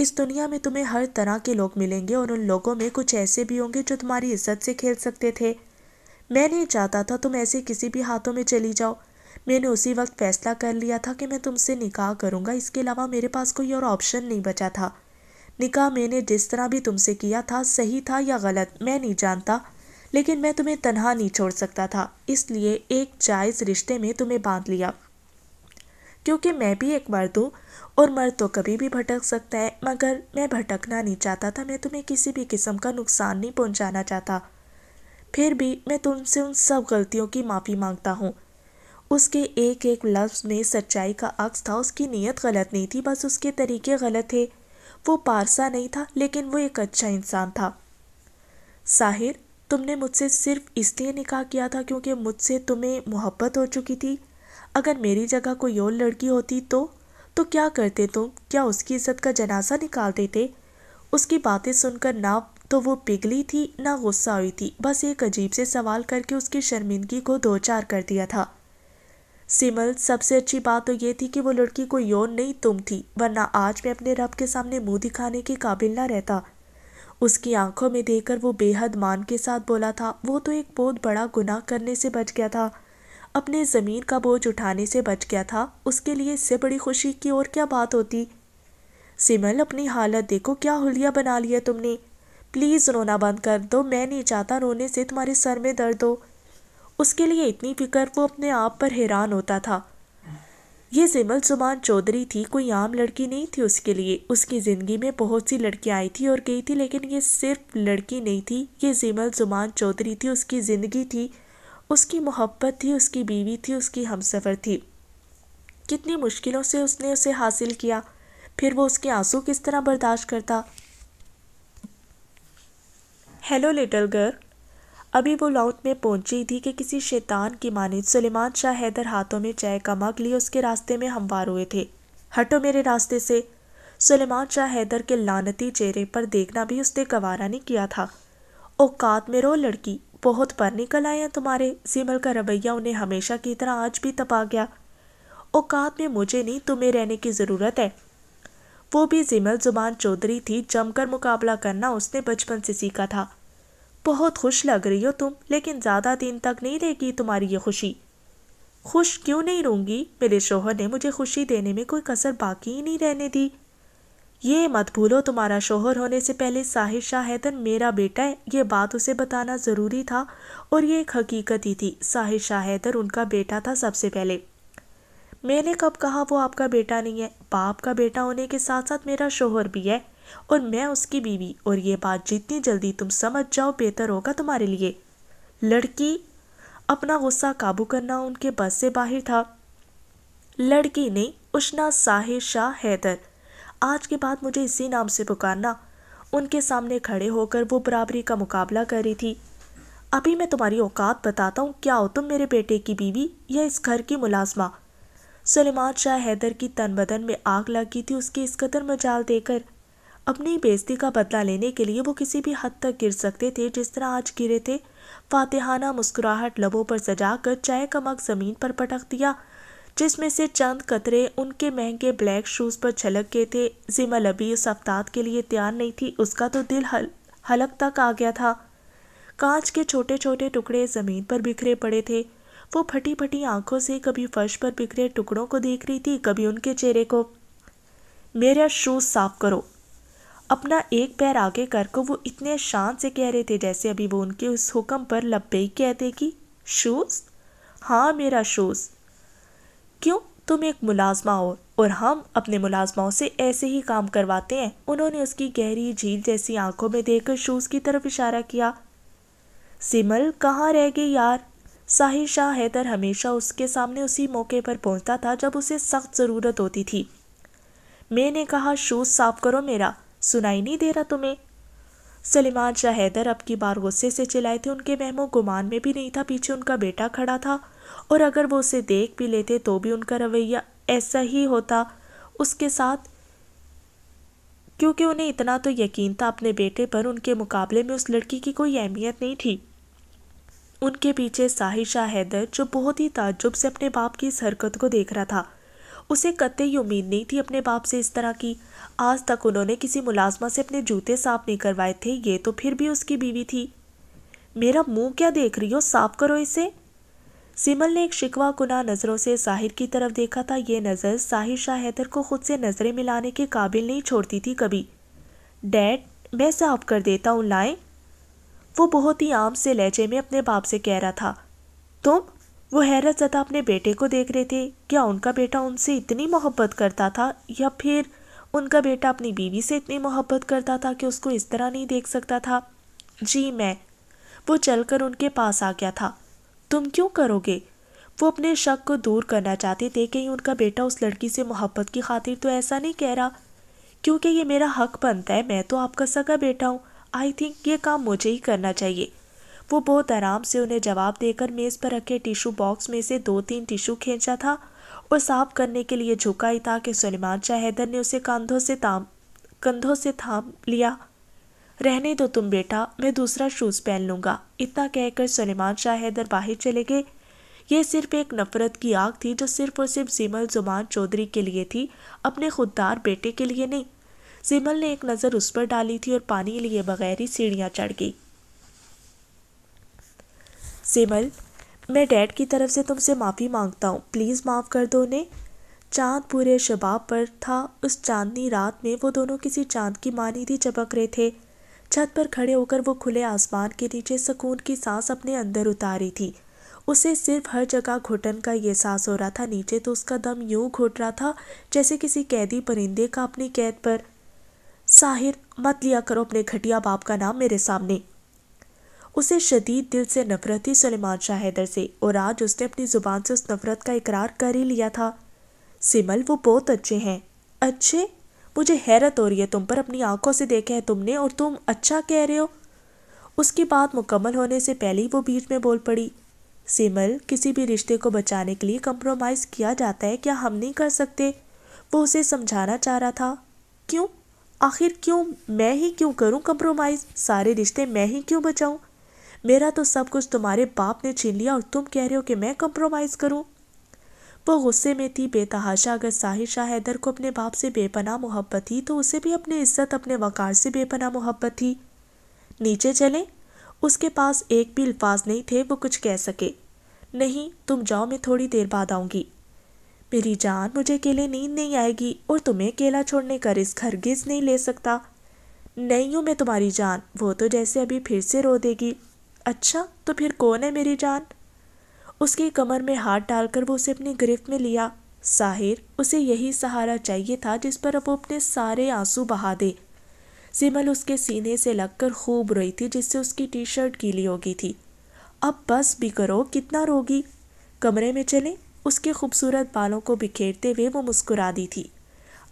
इस दुनिया में तुम्हें हर तरह के लोग मिलेंगे और उन लोगों में कुछ ऐसे भी होंगे जो तुम्हारी इज्जत से खेल सकते थे मैं नहीं चाहता था तुम ऐसे किसी भी हाथों में चली जाओ मैंने उसी वक्त फैसला कर लिया था कि मैं तुमसे निकाह करूँगा इसके अलावा मेरे पास कोई और ऑप्शन नहीं बचा था निका मैंने जिस तरह भी तुमसे किया था सही था या गलत मैं नहीं जानता लेकिन मैं तुम्हें तनहा नहीं छोड़ सकता था इसलिए एक जायज़ रिश्ते में तुम्हें बांध लिया क्योंकि मैं भी एक मर्द हूँ और मर्द तो कभी भी भटक सकता है मगर मैं भटकना नहीं चाहता था मैं तुम्हें किसी भी किस्म का नुकसान नहीं पहुँचाना चाहता फिर भी मैं तुमसे उन सब गलतियों की माफ़ी मांगता हूँ उसके एक एक लफ्ज़ में सच्चाई का अक्स था उसकी नीयत गलत नहीं थी बस उसके तरीके गलत थे वो पारसा नहीं था लेकिन वो एक अच्छा इंसान था साहिर तुमने मुझसे सिर्फ इसलिए निकाह किया था क्योंकि मुझसे तुम्हें मोहब्बत हो चुकी थी अगर मेरी जगह कोई और लड़की होती तो तो क्या करते तुम क्या उसकी इज्जत का जनाजा निकाल देते उसकी बातें सुनकर ना तो वो पिघली थी ना गुस्सा हुई थी बस एक अजीब से सवाल करके उसकी शर्मिंदगी को दो चार कर दिया था सिमल सबसे अच्छी बात तो ये थी कि वो लड़की कोई यौन नहीं तुम थी वरना आज मैं अपने रब के सामने मुंह दिखाने के काबिल ना रहता उसकी आंखों में देखकर वो बेहद मान के साथ बोला था वो तो एक बहुत बड़ा गुनाह करने से बच गया था अपने ज़मीन का बोझ उठाने से बच गया था उसके लिए इससे बड़ी खुशी की और क्या बात होती सिमल अपनी हालत देखो क्या हुलिया बना लिया तुमने प्लीज़ रोना बंद कर दो मैं नहीं चाहता रोने से तुम्हारे सर में दर्द हो उसके लिए इतनी फिक्र वो अपने आप पर हैरान होता था ये जिमल जुबान चौधरी थी कोई आम लड़की नहीं थी उसके लिए उसकी ज़िंदगी में बहुत सी लड़कियाँ आई थी और गई थी लेकिन ये सिर्फ लड़की नहीं थी ये जिमल जुबान चौधरी थी उसकी ज़िंदगी थी उसकी मोहब्बत थी उसकी बीवी थी उसकी हमसफ़र थी कितनी मुश्किलों से उसने उसे हासिल किया फिर वो उसके आंसू किस तरह बर्दाश्त करता हेलो लिटल गर्ल अभी वो लाउड में पहुंची थी कि किसी शैतान की माने सुलेमान शाह हैदर हाथों में चाय का मग लिए उसके रास्ते में हमवार हुए थे हटो मेरे रास्ते से सुलेमान शाह हैदर के लानती चेहरे पर देखना भी उसने गवारा नहीं किया था औकात में रो लड़की बहुत पर निकल आए हैं तुम्हारे सिमल का रवैया उन्हें हमेशा की तरह आज भी तपा गया औकात में मुझे नहीं तुम्हें रहने की ज़रूरत है वो भी जिमल जुबान चौधरी थी जमकर मुकाबला करना उसने बचपन से सीखा था बहुत खुश लग रही हो तुम लेकिन ज़्यादा दिन तक नहीं रहेगी तुम्हारी ये खुशी खुश क्यों नहीं रहूँगी मेरे शोहर ने मुझे खुशी देने में कोई कसर बाकी ही नहीं रहने दी ये मत भूलो तुम्हारा शोहर होने से पहले साहिर शाह हैदर मेरा बेटा है ये बात उसे बताना ज़रूरी था और ये एक हकीकत ही थी साहिर शाह हैदर उनका बेटा था सबसे पहले मैंने कब कहा वो आपका बेटा नहीं है बाप का बेटा होने के साथ साथ मेरा शोहर भी है और मैं उसकी बीवी और ये बात जितनी जल्दी तुम समझ जाओ बेहतर होगा तुम्हारे लिए लड़की अपना गुस्सा काबू करना उनके बस से बाहर था लड़की नहीं उष्णा साहिर शाह हैदर आज के बाद मुझे इसी नाम से पुकारना उनके सामने खड़े होकर वो बराबरी का मुकाबला कर रही थी अभी मैं तुम्हारी औकात बताता हूँ क्या हो तुम मेरे बेटे की बीवी या इस घर की मुलाजमा सलेमान शाह हैदर की तन बदन में आग लगी थी उसकी इस कदर मजाल देकर अपनी बेजती का बदला लेने के लिए वो किसी भी हद तक गिर सकते थे जिस तरह आज गिरे थे फातिहाना मुस्कुराहट लबों पर सजा कर चाय का मग जमीन पर पटक दिया जिसमें से चंद कतरे उनके महंगे ब्लैक शूज पर छलक गए थे जिमल अभी उस अफ्ताद के लिए तैयार नहीं थी उसका तो दिल हल हलक तक आ गया था कांच के छोटे छोटे टुकड़े जमीन पर बिखरे पड़े थे वो फटी फटी आंखों से कभी फर्श पर बिखरे टुकड़ों को देख रही थी कभी उनके चेहरे को मेरा शूज साफ करो अपना एक पैर आगे कर को वो इतने शान से कह रहे थे जैसे अभी वो उनके उस हुक्म पर ही कहते कि शूज़ हाँ मेरा शूज़ क्यों तुम एक मुलाजमा हो और हम अपने मुलाजमाओं से ऐसे ही काम करवाते हैं उन्होंने उसकी गहरी झील जैसी आंखों में देखकर शूज़ की तरफ इशारा किया सिमल कहाँ रह गई यार साहिर शाह हैदर हमेशा उसके सामने उसी मौके पर पहुंचता था जब उसे सख्त ज़रूरत होती थी मैंने कहा शूज़ साफ़ करो मेरा सुनाई नहीं दे रहा तुम्हें सलीमान शाह हैदर अब की बार गुस्से से चिल्लाए थे उनके महमो गुमान में भी नहीं था पीछे उनका बेटा खड़ा था और अगर वो उसे देख भी लेते तो भी उनका रवैया ऐसा ही होता उसके साथ क्योंकि उन्हें इतना तो यकीन था अपने बेटे पर उनके मुकाबले में उस लड़की की कोई अहमियत नहीं थी उनके पीछे साहिशा हैदर जो बहुत ही ताज्जुब से अपने बाप की इस हरकत को देख रहा था उसे कतई उम्मीद नहीं थी अपने बाप से इस तरह की आज तक उन्होंने किसी मुलाजमा से अपने जूते साफ नहीं करवाए थे ये तो फिर भी उसकी बीवी थी मेरा मुंह क्या देख रही हो साफ करो इसे सिमल ने एक शिकवा कुना नज़रों से साहिर की तरफ देखा था ये नज़र साहिर शाह हैदर को खुद से नज़रें मिलाने के काबिल नहीं छोड़ती थी कभी डैड मैं साफ कर देता हूँ लाएँ वो बहुत ही आम से लहजे में अपने बाप से कह रहा था तुम वो हैरत ज़दा अपने बेटे को देख रहे थे क्या उनका बेटा उनसे इतनी मोहब्बत करता था या फिर उनका बेटा अपनी बीवी से इतनी मोहब्बत करता था कि उसको इस तरह नहीं देख सकता था जी मैं वो चलकर उनके पास आ गया था तुम क्यों करोगे वो अपने शक को दूर करना चाहते थे कहीं उनका बेटा उस लड़की से मोहब्बत की खातिर तो ऐसा नहीं कह रहा क्योंकि ये मेरा हक बनता है मैं तो आपका सगा बेटा हूँ आई थिंक ये काम मुझे ही करना चाहिए वो बहुत आराम से उन्हें जवाब देकर मेज़ पर रखे टिशू बॉक्स में से दो तीन टिशू खींचा था और साफ करने के लिए झुका ही था कि सुलेमान शाहदर ने उसे कंधों से ताम कंधों से थाम लिया रहने दो तुम बेटा मैं दूसरा शूज़ पहन लूँगा इतना कहकर सुलेमान शाहदर बाहर चले गए यह सिर्फ एक नफ़रत की आग थी जो सिर्फ और सिर्फ जिमल जुमान चौधरी के लिए थी अपने खुददार बेटे के लिए नहीं जिमल ने एक नज़र उस पर डाली थी और पानी लिए बगैर ही सीढ़ियाँ चढ़ गई सिमल मैं डैड की तरफ से तुमसे माफ़ी मांगता हूँ प्लीज़ माफ़ कर दो ने चांद पूरे शबाब पर था उस चांदनी रात में वो दोनों किसी चांद की मानी थी चपक रहे थे छत पर खड़े होकर वो खुले आसमान के नीचे सुकून की सांस अपने अंदर उतारी थी उसे सिर्फ हर जगह घुटन का एहसास हो रहा था नीचे तो उसका दम यूं घुट रहा था जैसे किसी कैदी परिंदे का अपनी कैद पर साहिर मत लिया करो अपने घटिया बाप का नाम मेरे सामने उसे शदीद दिल से नफरत थी सलेमान शाह हैदर से और आज उसने अपनी ज़ुबान से उस नफरत का इकरार कर ही लिया था सिमल वो बहुत अच्छे हैं अच्छे मुझे हैरत हो रही है तुम पर अपनी आंखों से देखे है तुमने और तुम अच्छा कह रहे हो उसकी बात मुकम्मल होने से पहले ही वो बीच में बोल पड़ी सिमल किसी भी रिश्ते को बचाने के लिए कंप्रोमाइज़ किया जाता है क्या हम नहीं कर सकते वो उसे समझाना चाह रहा था क्यों आखिर क्यों मैं ही क्यों करूं कंप्रोमाइज़ सारे रिश्ते मैं ही क्यों बचाऊं मेरा तो सब कुछ तुम्हारे बाप ने छीन लिया और तुम कह रहे हो कि मैं कंप्रोमाइज़ करूं वो गुस्से में थी बेतहाशा अगर साहिर शाह हैदर को अपने बाप से बेपना मोहब्बत थी तो उसे भी अपने इज्जत अपने वकार से बेपना मोहब्बत थी नीचे चले उसके पास एक भी अल्फाज नहीं थे वो कुछ कह सके नहीं तुम जाओ मैं थोड़ी देर बाद आऊँगी मेरी जान मुझे अकेले नींद नहीं आएगी और तुम्हें अकेला छोड़ने का रिस्क हरगिज नहीं ले सकता नहीं हूँ मैं तुम्हारी जान वो तो जैसे अभी फिर से रो देगी अच्छा तो फिर कौन है मेरी जान उसकी कमर में हाथ डालकर वो उसे अपनी गिरफ्त में लिया साहिर उसे यही सहारा चाहिए था जिस पर अब वो अपने सारे आंसू बहा दे सिमल उसके सीने से लगकर खूब रोई थी जिससे उसकी टी शर्ट गीली हो गई थी अब बस भी करो कितना रोगी कमरे में चले उसके खूबसूरत बालों को बिखेरते हुए वो मुस्कुरा दी थी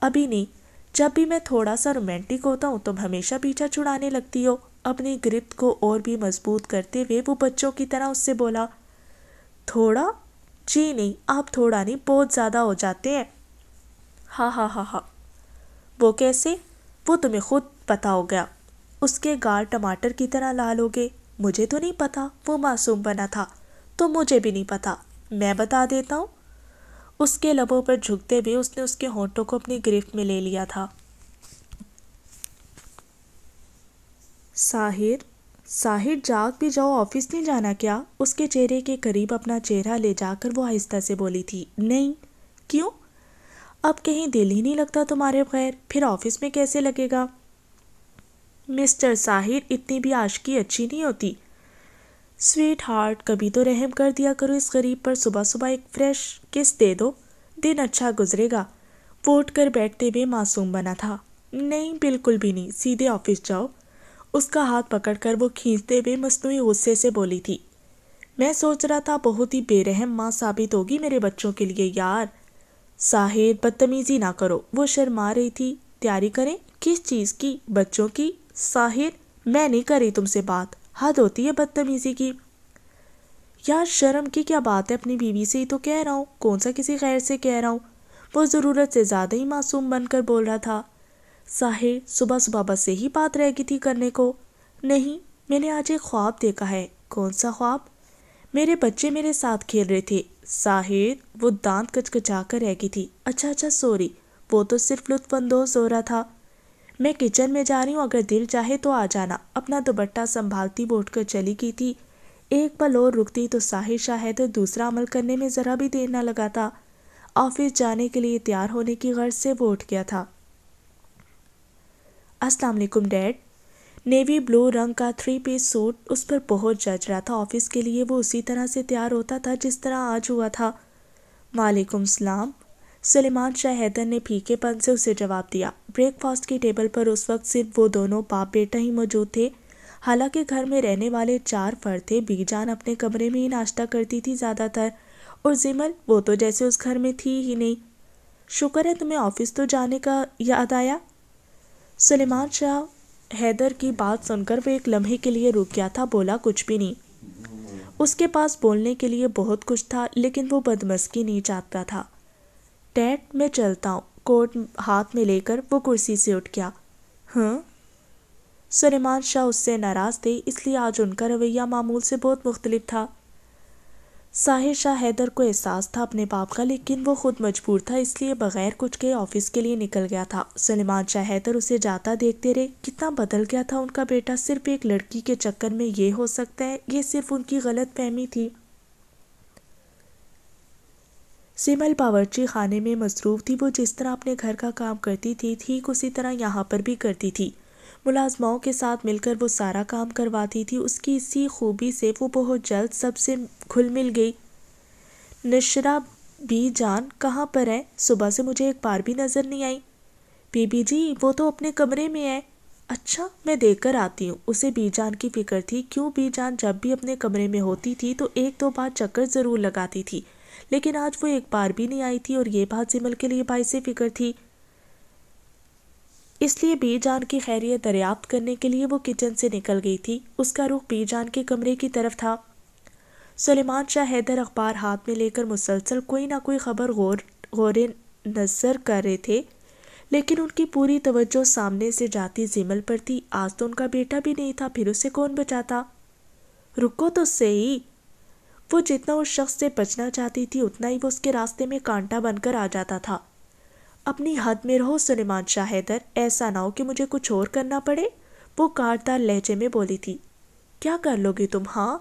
अभी नहीं जब भी मैं थोड़ा सा रोमांटिक होता हूँ तुम हमेशा पीछा छुड़ाने लगती हो अपनी ग्रिप को और भी मजबूत करते हुए वो बच्चों की तरह उससे बोला थोड़ा जी नहीं आप थोड़ा नहीं बहुत ज़्यादा हो जाते हैं हाँ हाँ हाँ हाँ वो कैसे वो तुम्हें खुद पता हो गया उसके गाल टमाटर की तरह लाल हो गए मुझे तो नहीं पता वो मासूम बना था तो मुझे भी नहीं पता मैं बता देता हूँ उसके लबों पर झुकते हुए उसने उसके होंठों को अपनी गिरफ्त में ले लिया था साहिर साहिर जाग भी जाओ ऑफिस नहीं जाना क्या उसके चेहरे के करीब अपना चेहरा ले जाकर वो आहिस्ता से बोली थी नहीं क्यों अब कहीं दिल ही नहीं लगता तुम्हारे बगैर फिर ऑफिस में कैसे लगेगा मिस्टर साहिर इतनी भी आशकी अच्छी नहीं होती स्वीट हार्ट कभी तो रहम कर दिया करो इस गरीब पर सुबह सुबह एक फ्रेश किस दे दो दिन अच्छा गुजरेगा वो उठ कर बैठते हुए मासूम बना था नहीं बिल्कुल भी नहीं सीधे ऑफिस जाओ उसका हाथ पकड़कर वो खींचते हुए मसनू गुस्से से बोली थी मैं सोच रहा था बहुत ही बेरहम माँ साबित होगी मेरे बच्चों के लिए यार साहिर बदतमीजी ना करो वो शर्मा रही थी तैयारी करें किस चीज़ की बच्चों की साहिर मैं नहीं करी तुमसे बात हद होती है बदतमीजी की यार शर्म की क्या बात है अपनी बीवी से ही तो कह रहा हूँ कौन सा किसी खैर से कह रहा हूँ वो ज़रूरत से ज़्यादा ही मासूम बनकर बोल रहा था साहे सुबह सुबह बस यही बात रह गई थी करने को नहीं मैंने आज एक ख्वाब देखा है कौन सा ख्वाब मेरे बच्चे मेरे साथ खेल रहे थे साहिर वो दांत कचकचा कर रह गई थी अच्छा अच्छा सॉरी वो तो सिर्फ लुत्फानंदोज हो रहा था मैं किचन में जा रही हूँ अगर दिल चाहे तो आ जाना अपना दुपट्टा संभालती वो कर चली गई थी एक पल और रुकती तो साहिर शायद दूसरा अमल करने में ज़रा भी देर ना लगा था ऑफिस जाने के लिए तैयार होने की गर्ज से वो उठ गया था अस्सलाम वालेकुम डैड नेवी ब्लू रंग का थ्री पीस सूट उस पर बहुत जच रहा था ऑफिस के लिए वो उसी तरह से तैयार होता था जिस तरह आज हुआ था वालेकुम सलाम सलेमान शाह हैदर ने फीकेपन से उसे जवाब दिया ब्रेकफास्ट की टेबल पर उस वक्त सिर्फ वो दोनों बाप बेटा ही मौजूद थे हालांकि घर में रहने वाले चार फर थे बीजान अपने कमरे में ही नाश्ता करती थी ज़्यादातर और जिमल वो तो जैसे उस घर में थी ही नहीं शुक्र है तुम्हें ऑफिस तो जाने का याद आया सलेमान शाह हैदर की बात सुनकर वो एक लम्हे के लिए रुक गया था बोला कुछ भी नहीं उसके पास बोलने के लिए बहुत कुछ था लेकिन वो बदमस्की नहीं चाहता था टैट मैं चलता हूँ कोट हाथ में लेकर वो कुर्सी से उठ गया हाँ सलेमान शाह उससे नाराज़ थे इसलिए आज उनका रवैया मामूल से बहुत मुख्तलिफ था साहिर शाह हैदर को एहसास था अपने बाप का लेकिन वो खुद मजबूर था इसलिए बगैर कुछ के ऑफिस के लिए निकल गया था सलेमान शाह हैदर उसे जाता देखते रहे कितना बदल गया था उनका बेटा सिर्फ एक लड़की के चक्कर में ये हो सकता है ये सिर्फ उनकी गलत फहमी थी सिमल बावर्ची खाने में मसरूफ़ थी वो जिस तरह अपने घर का काम करती थी ठीक उसी तरह यहाँ पर भी करती थी मुलाजमाओं के साथ मिलकर वो सारा काम करवाती थी उसकी इसी खूबी से वो बहुत जल्द सबसे घुल मिल गई नशरा बी जान कहाँ पर है सुबह से मुझे एक बार भी नज़र नहीं आई बीबी जी वो तो अपने कमरे में है अच्छा मैं देख कर आती हूँ उसे बीजान की फिक्र थी क्यों बीजान जब भी अपने कमरे में होती थी तो एक दो बार चक्कर ज़रूर लगाती थी लेकिन आज वो एक बार भी नहीं आई थी और ये बात सिमल के लिए भाई से फिक्र थी इसलिए बेजान की खैरियत दरियाफ्त करने के लिए वो किचन से निकल गई थी उसका रुख बेजान के कमरे की तरफ था सलेमान शाह हैदर अखबार हाथ में लेकर मुसलसल कोई ना कोई खबर गौर गौर नज़र कर रहे थे लेकिन उनकी पूरी तवज्जो सामने से जाती जिमल पर थी आज तो उनका बेटा भी नहीं था फिर उसे कौन बचाता रुको तो सही वो जितना उस शख्स से बचना चाहती थी उतना ही वो उसके रास्ते में कांटा बनकर आ जाता था अपनी हद में रहो सुलेमान शाह हैदर ऐसा ना हो कि मुझे कुछ और करना पड़े वो कारदार लहजे में बोली थी क्या कर लोगे तुम हाँ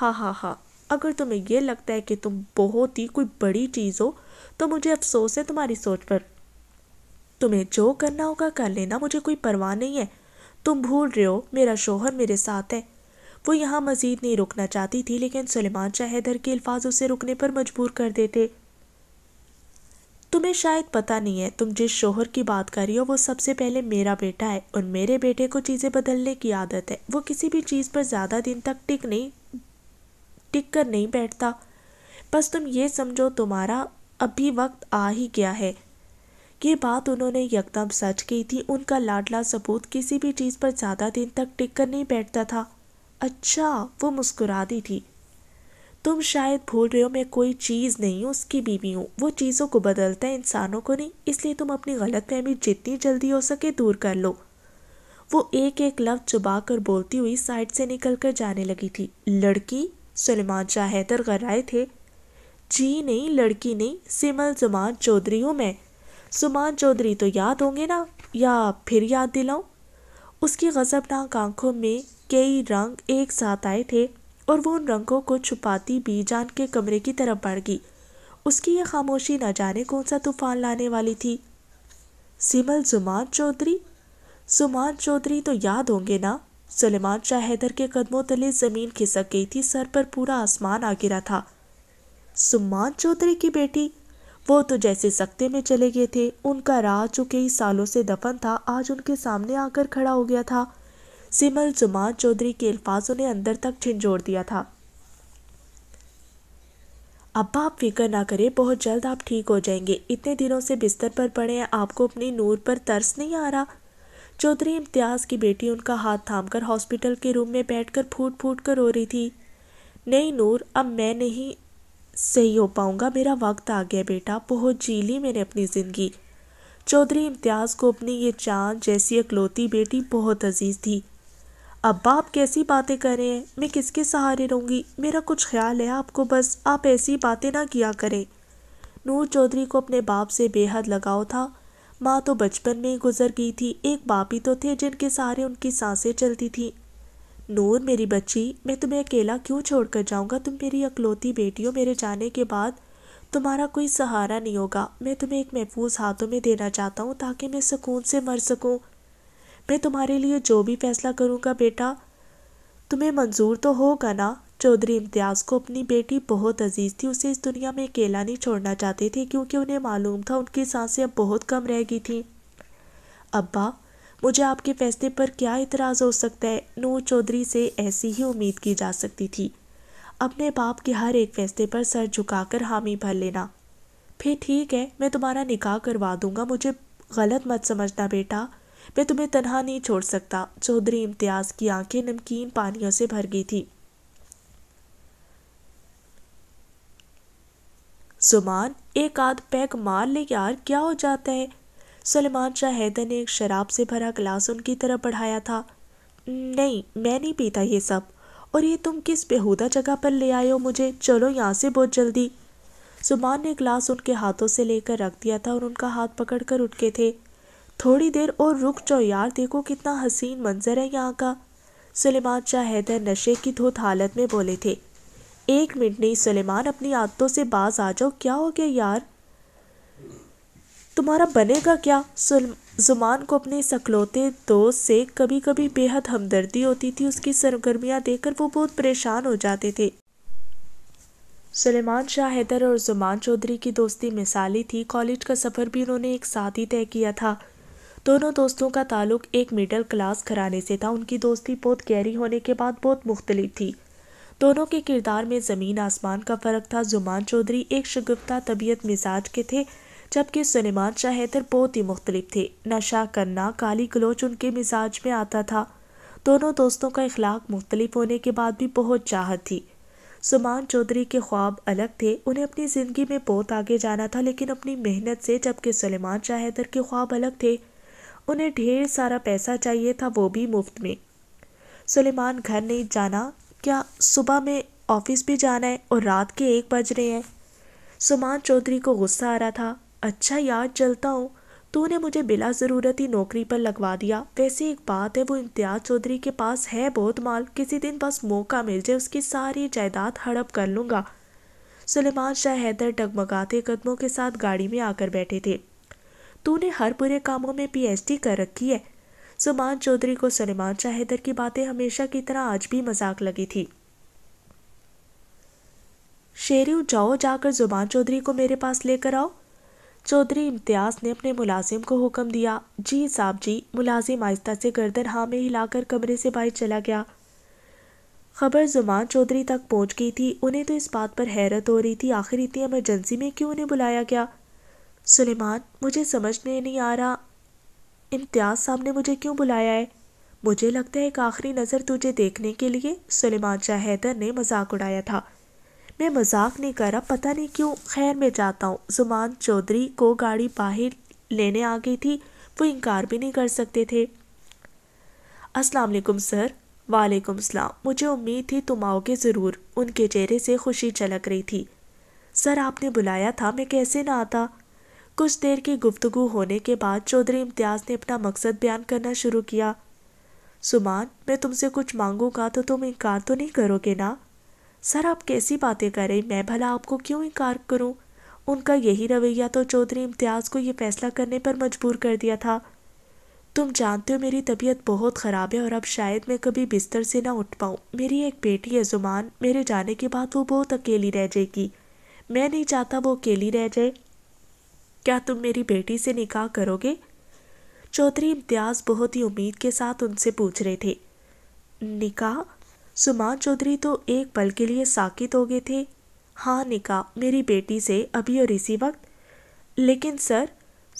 हाँ हाँ हाँ अगर तुम्हें यह लगता है कि तुम बहुत ही कोई बड़ी चीज़ हो तो मुझे अफसोस है तुम्हारी सोच पर तुम्हें जो करना होगा कर लेना मुझे कोई परवाह नहीं है तुम भूल रहे हो मेरा शोहर मेरे साथ है वो यहाँ मज़ीद नहीं रुकना चाहती थी लेकिन सुलेमान शाह हैदर के अल्फाज उसे रुकने पर मजबूर कर देते तुम्हें शायद पता नहीं है तुम जिस शोहर की बात कर रही हो वो सबसे पहले मेरा बेटा है और मेरे बेटे को चीज़ें बदलने की आदत है वो किसी भी चीज़ पर ज़्यादा दिन तक टिक नहीं टिक कर नहीं बैठता बस तुम ये समझो तुम्हारा अभी वक्त आ ही गया है ये बात उन्होंने यकदम सच की थी उनका लाडला सपूत किसी भी चीज़ पर ज़्यादा दिन तक टिक कर नहीं बैठता था अच्छा वो मुस्कुरा दी थी तुम शायद भूल रहे हो मैं कोई चीज़ नहीं हूँ उसकी बीवी हूँ वो चीज़ों को बदलता है इंसानों को नहीं इसलिए तुम अपनी ग़लत फहमी जितनी जल्दी हो सके दूर कर लो वो एक एक लफ्ज़ चुबा कर बोलती हुई साइड से निकल कर जाने लगी थी लड़की सलमान शाह हैदर आए थे जी नहीं लड़की नहीं सिमल जुमान चौधरी हूँ मैं सुमान चौधरी तो याद होंगे ना या फिर याद दिलाऊं उसकी गजबनाक आंखों में कई रंग एक साथ आए थे और वो उन रंगों को छुपाती भी जान के कमरे की तरफ बढ़ गई उसकी ये खामोशी न जाने कौन सा तूफान लाने वाली थी सिमल जुमान चौधरी जुमान चौधरी तो याद होंगे ना सलेमान शाह हैदर के कदमों तले ज़मीन खिसक गई थी सर पर पूरा आसमान आ गिरा था सुमान चौधरी की बेटी वो तो जैसे सख्ते में चले गए थे उनका राज जो कई सालों से दफन था आज उनके सामने आकर खड़ा हो गया था सिमल जुमान चौधरी के अल्फाजों ने अंदर तक झिंझोड़ दिया था अब्बा आप फिक्र ना करें बहुत जल्द आप ठीक हो जाएंगे इतने दिनों से बिस्तर पर पड़े हैं आपको अपनी नूर पर तरस नहीं आ रहा चौधरी इम्तियाज की बेटी उनका हाथ थामकर हॉस्पिटल के रूम में बैठकर फूट फूट कर रो रही थी नहीं नूर अब मैं नहीं सही हो पाऊंगा मेरा वक्त आ गया बेटा बहुत जी ली मैंने अपनी ज़िंदगी चौधरी इम्तियाज़ को अपनी ये चाँद जैसी अकलौती बेटी बहुत अजीज़ थी अब आप कैसी बातें कर रहे हैं मैं किसके सहारे रहूँगी मेरा कुछ ख्याल है आपको बस आप ऐसी बातें ना किया करें नूर चौधरी को अपने बाप से बेहद लगाव था माँ तो बचपन में ही गुजर गई थी एक बाप ही तो थे जिनके सहारे उनकी सांसें चलती थी नूर मेरी बच्ची मैं तुम्हें अकेला क्यों छोड़ कर जाऊँगा तुम मेरी अकलौती बेटी हो मेरे जाने के बाद तुम्हारा कोई सहारा नहीं होगा मैं तुम्हें एक महफूज हाथों में देना चाहता हूँ ताकि मैं सुकून से मर सकूँ मैं तुम्हारे लिए जो भी फैसला करूँगा बेटा तुम्हें मंजूर तो होगा ना चौधरी इम्तियाज़ को अपनी बेटी बहुत अजीज़ थी उसे इस दुनिया में अकेला नहीं छोड़ना चाहते थे क्योंकि उन्हें मालूम था उनकी सांसें अब बहुत कम रह गई थी अब्बा मुझे आपके फैसले पर क्या इतराज़ हो सकता है नूर चौधरी से ऐसी ही उम्मीद की जा सकती थी अपने बाप के हर एक फैसले पर सर झुकाकर हामी भर लेना फिर ठीक है मैं तुम्हारा निकाह करवा दूंगा मुझे गलत मत समझना बेटा मैं तुम्हें तनहा नहीं छोड़ सकता चौधरी इम्तियाज की आंखें नमकीन पानियों से भर गई थी सुमान एक आध पैक मार ले यार क्या हो जाता है सलमान शाह हैदर ने एक शराब से भरा गिलास उनकी तरफ बढ़ाया था नहीं मैं नहीं पीता ये सब और ये तुम किस बेहूदा जगह पर ले आए हो मुझे चलो यहाँ से बहुत जल्दी सुमान ने गिलास उनके हाथों से लेकर रख दिया था और उनका हाथ पकड़कर उठ के थे थोड़ी देर और रुक जाओ यार देखो कितना हसीन मंजर है यहाँ का सुलेमान शाह हैदर नशे की धुत हालत में बोले थे एक मिनट नहीं सुलेमान अपनी आदतों से बाज आ जाओ क्या हो गया यार तुम्हारा बनेगा क्या जुमान को अपने सकलौते दोस्त से कभी कभी बेहद हमदर्दी होती थी उसकी सरगर्मियाँ देखकर वो बहुत परेशान हो जाते थे सुलेमान शाह हैदर और जुमान चौधरी की दोस्ती मिसाली थी कॉलेज का सफ़र भी उन्होंने एक साथ ही तय किया था दोनों दोस्तों का ताल्लुक एक मिडल क्लास घराने से था उनकी दोस्ती बहुत गहरी होने के बाद बहुत मुख्तलिफ थी दोनों के किरदार में ज़मीन आसमान का फ़र्क था जुमान चौधरी एक शगुफ्ता तबीयत मिजाज के थे जबकि सलेमान शाह बहुत ही मुख्तलिफ थे नशा करना काली गलोच उनके मिजाज में आता था दोनों दोस्तों का इखलाक मुख्तलिफ होने के बाद भी बहुत चाहत थी सुमान चौधरी के ख्वाब अलग थे उन्हें अपनी ज़िंदगी में बहुत आगे जाना था लेकिन अपनी मेहनत से जबकि सलेमान शाह के ख्वाब अलग थे उन्हें ढेर सारा पैसा चाहिए था वो भी मुफ्त में सुलेमान घर नहीं जाना क्या सुबह में ऑफिस भी जाना है और रात के एक बज रहे हैं सुमान चौधरी को गुस्सा आ रहा था अच्छा यार चलता हूँ तूने मुझे बिला ज़रूरत ही नौकरी पर लगवा दिया वैसे एक बात है वो इम्तियाज चौधरी के पास है बहुत माल किसी दिन बस मौका मिल जाए उसकी सारी जायदाद हड़प कर लूँगा सुलेमान शाह हैदर डगमगाते कदमों के साथ गाड़ी में आकर बैठे थे तूने हर बुरे कामों में पीएचडी कर रखी है सुमान चौधरी को सलेमान शाहिदर की बातें हमेशा की तरह आज भी मजाक लगी थी शेरू जाओ जाकर जुबान चौधरी को मेरे पास लेकर आओ चौधरी इम्तियाज ने अपने मुलाजिम को हुक्म दिया जी साहब जी मुलाजिम आहिस्ता से गर्दन हाँ में हिलाकर कमरे से बाहर चला गया खबर जुमान चौधरी तक पहुंच गई थी उन्हें तो इस बात पर हैरत हो रही थी आखिर इतनी एमरजेंसी में क्यों उन्हें बुलाया गया सुलेमान मुझे समझ में नहीं आ रहा इम्तियाज़ साहब ने मुझे क्यों बुलाया है मुझे लगता है एक आखिरी नज़र तुझे देखने के लिए सुलेमान शाह हैदर ने मजाक उड़ाया था मैं मजाक नहीं कर रहा पता नहीं क्यों खैर मैं जाता हूँ जुमान चौधरी को गाड़ी बाहर लेने आ गई थी वो इनकार भी नहीं कर सकते थे अस्सलाम वालेकुम सर वालेकुम सलाम मुझे उम्मीद थी तुम आओगे ज़रूर उनके चेहरे से खुशी झलक रही थी सर आपने बुलाया था मैं कैसे ना आता कुछ देर की गुफ्तगु होने के बाद चौधरी इम्तियाज ने अपना मकसद बयान करना शुरू किया सुमान मैं तुमसे कुछ मांगूंगा तो तुम इनकार तो नहीं करोगे ना सर आप कैसी बातें करें मैं भला आपको क्यों इनकार करूं उनका यही रवैया तो चौधरी इम्तियाज़ को ये फैसला करने पर मजबूर कर दिया था तुम जानते हो मेरी तबीयत बहुत ख़राब है और अब शायद मैं कभी बिस्तर से ना उठ पाऊँ मेरी एक बेटी है जुमान मेरे जाने के बाद वो बहुत अकेली रह जाएगी मैं नहीं चाहता वो अकेली रह जाए क्या तुम मेरी बेटी से निकाह करोगे चौधरी इम्तियाज बहुत ही उम्मीद के साथ उनसे पूछ रहे थे निकाह सुमान चौधरी तो एक पल के लिए साकित हो गए थे हाँ निकाह मेरी बेटी से अभी और इसी वक्त लेकिन सर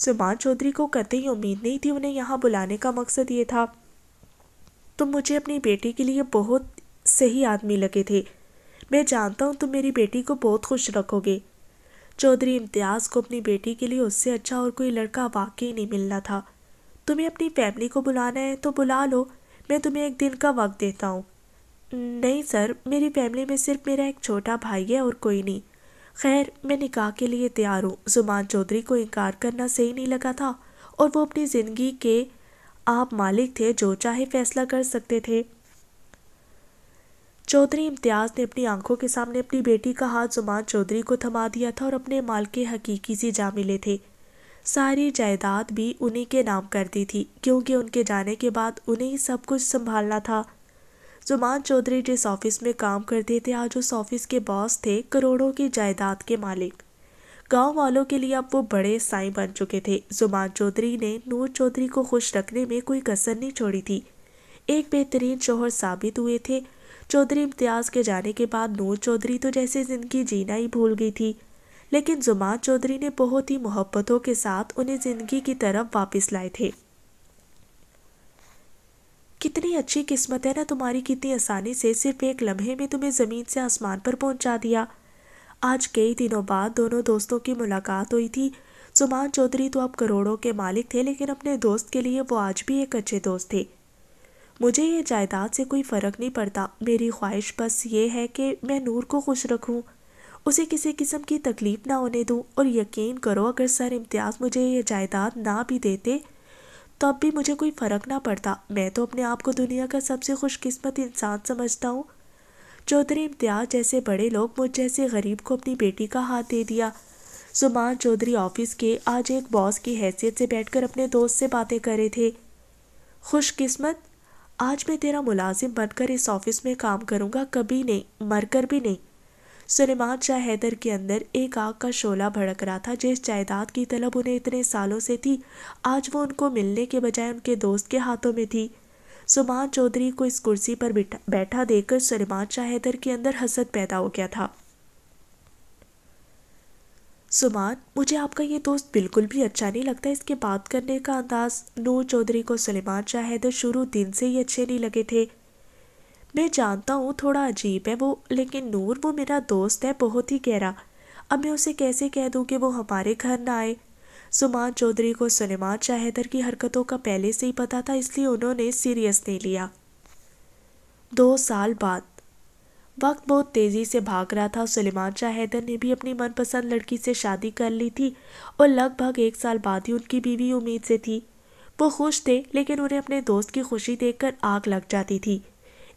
सुमान चौधरी को कतई उम्मीद नहीं थी उन्हें यहाँ बुलाने का मकसद ये था तुम मुझे अपनी बेटी के लिए बहुत सही आदमी लगे थे मैं जानता हूँ तुम मेरी बेटी को बहुत खुश रखोगे चौधरी इम्तियाज़ को अपनी बेटी के लिए उससे अच्छा और कोई लड़का वाकई नहीं मिलना था तुम्हें अपनी फैमिली को बुलाना है तो बुला लो मैं तुम्हें एक दिन का वक्त देता हूँ नहीं सर मेरी फैमिली में सिर्फ मेरा एक छोटा भाई है और कोई नहीं खैर मैं निकाह के लिए तैयार हूँ जुमान चौधरी को इनकार करना सही नहीं लगा था और वो अपनी ज़िंदगी के आप मालिक थे जो चाहे फैसला कर सकते थे चौधरी इम्तियाज़ ने अपनी आंखों के सामने अपनी बेटी का हाथ जुमान चौधरी को थमा दिया था और अपने माल के हकीकी से जा मिले थे सारी जायदाद भी उन्हीं के नाम कर दी थी क्योंकि उनके जाने के बाद उन्हें ही सब कुछ संभालना था जुमान चौधरी जिस ऑफिस में काम करते थे आज उस ऑफिस के बॉस थे करोड़ों की जायदाद के मालिक गांव वालों के लिए अब वो बड़े साई बन चुके थे जुमान चौधरी ने नूर चौधरी को खुश रखने में कोई कसर नहीं छोड़ी थी एक बेहतरीन शोहर साबित हुए थे चौधरी इम्तियाज़ के जाने के बाद नूर चौधरी तो जैसे ज़िंदगी जीना ही भूल गई थी लेकिन जुमान चौधरी ने बहुत ही मोहब्बतों के साथ उन्हें ज़िंदगी की तरफ वापस लाए थे कितनी अच्छी किस्मत है ना तुम्हारी कितनी आसानी से सिर्फ एक लम्हे में तुम्हें ज़मीन से आसमान पर पहुंचा दिया आज कई दिनों बाद दोनों दोस्तों की मुलाकात हुई थी जुमान चौधरी तो अब करोड़ों के मालिक थे लेकिन अपने दोस्त के लिए वो आज भी एक अच्छे दोस्त थे मुझे ये जायदाद से कोई फ़र्क नहीं पड़ता मेरी ख्वाहिश बस ये है कि मैं नूर को खुश रखूँ उसे किसी किस्म की तकलीफ़ ना होने दूँ और यकीन करो अगर सर इम्तियाज़ मुझे ये जायदाद ना भी देते तब भी मुझे कोई फ़र्क ना पड़ता मैं तो अपने आप को दुनिया का सबसे खुशकस्मत इंसान समझता हूँ चौधरी इम्तियाज़ जैसे बड़े लोग मुझ जैसे गरीब को अपनी बेटी का हाथ दे दिया जुमान चौधरी ऑफिस के आज एक बॉस की हैसियत से बैठकर अपने दोस्त से बातें कर रहे थे ख़ुशकस्मत आज मैं तेरा मुलाजिम बनकर इस ऑफिस में काम करूँगा कभी नहीं मरकर भी नहीं सुलेमान शाह हैदर के अंदर एक आग का शोला भड़क रहा था जिस जायदाद की तलब उन्हें इतने सालों से थी आज वो उनको मिलने के बजाय उनके दोस्त के हाथों में थी सुमान चौधरी को इस कुर्सी पर बैठा देखकर सुलेमान शाह हैदर के अंदर हसद पैदा हो गया था सुमान मुझे आपका ये दोस्त बिल्कुल भी अच्छा नहीं लगता इसके बात करने का अंदाज नूर चौधरी को सलेमान शाहिद शुरू दिन से ही अच्छे नहीं लगे थे मैं जानता हूँ थोड़ा अजीब है वो लेकिन नूर वो मेरा दोस्त है बहुत ही गहरा अब मैं उसे कैसे कह दूँ कि वो हमारे घर ना आए सुमान चौधरी को सलेमान शाहिदर की हरकतों का पहले से ही पता था इसलिए उन्होंने सीरियस नहीं लिया दो साल बाद वक्त बहुत तेज़ी से भाग रहा था सलीमान शाह हैदर ने भी अपनी मनपसंद लड़की से शादी कर ली थी और लगभग एक साल बाद ही उनकी बीवी उम्मीद से थी वो खुश थे लेकिन उन्हें अपने दोस्त की खुशी देखकर आग लग जाती थी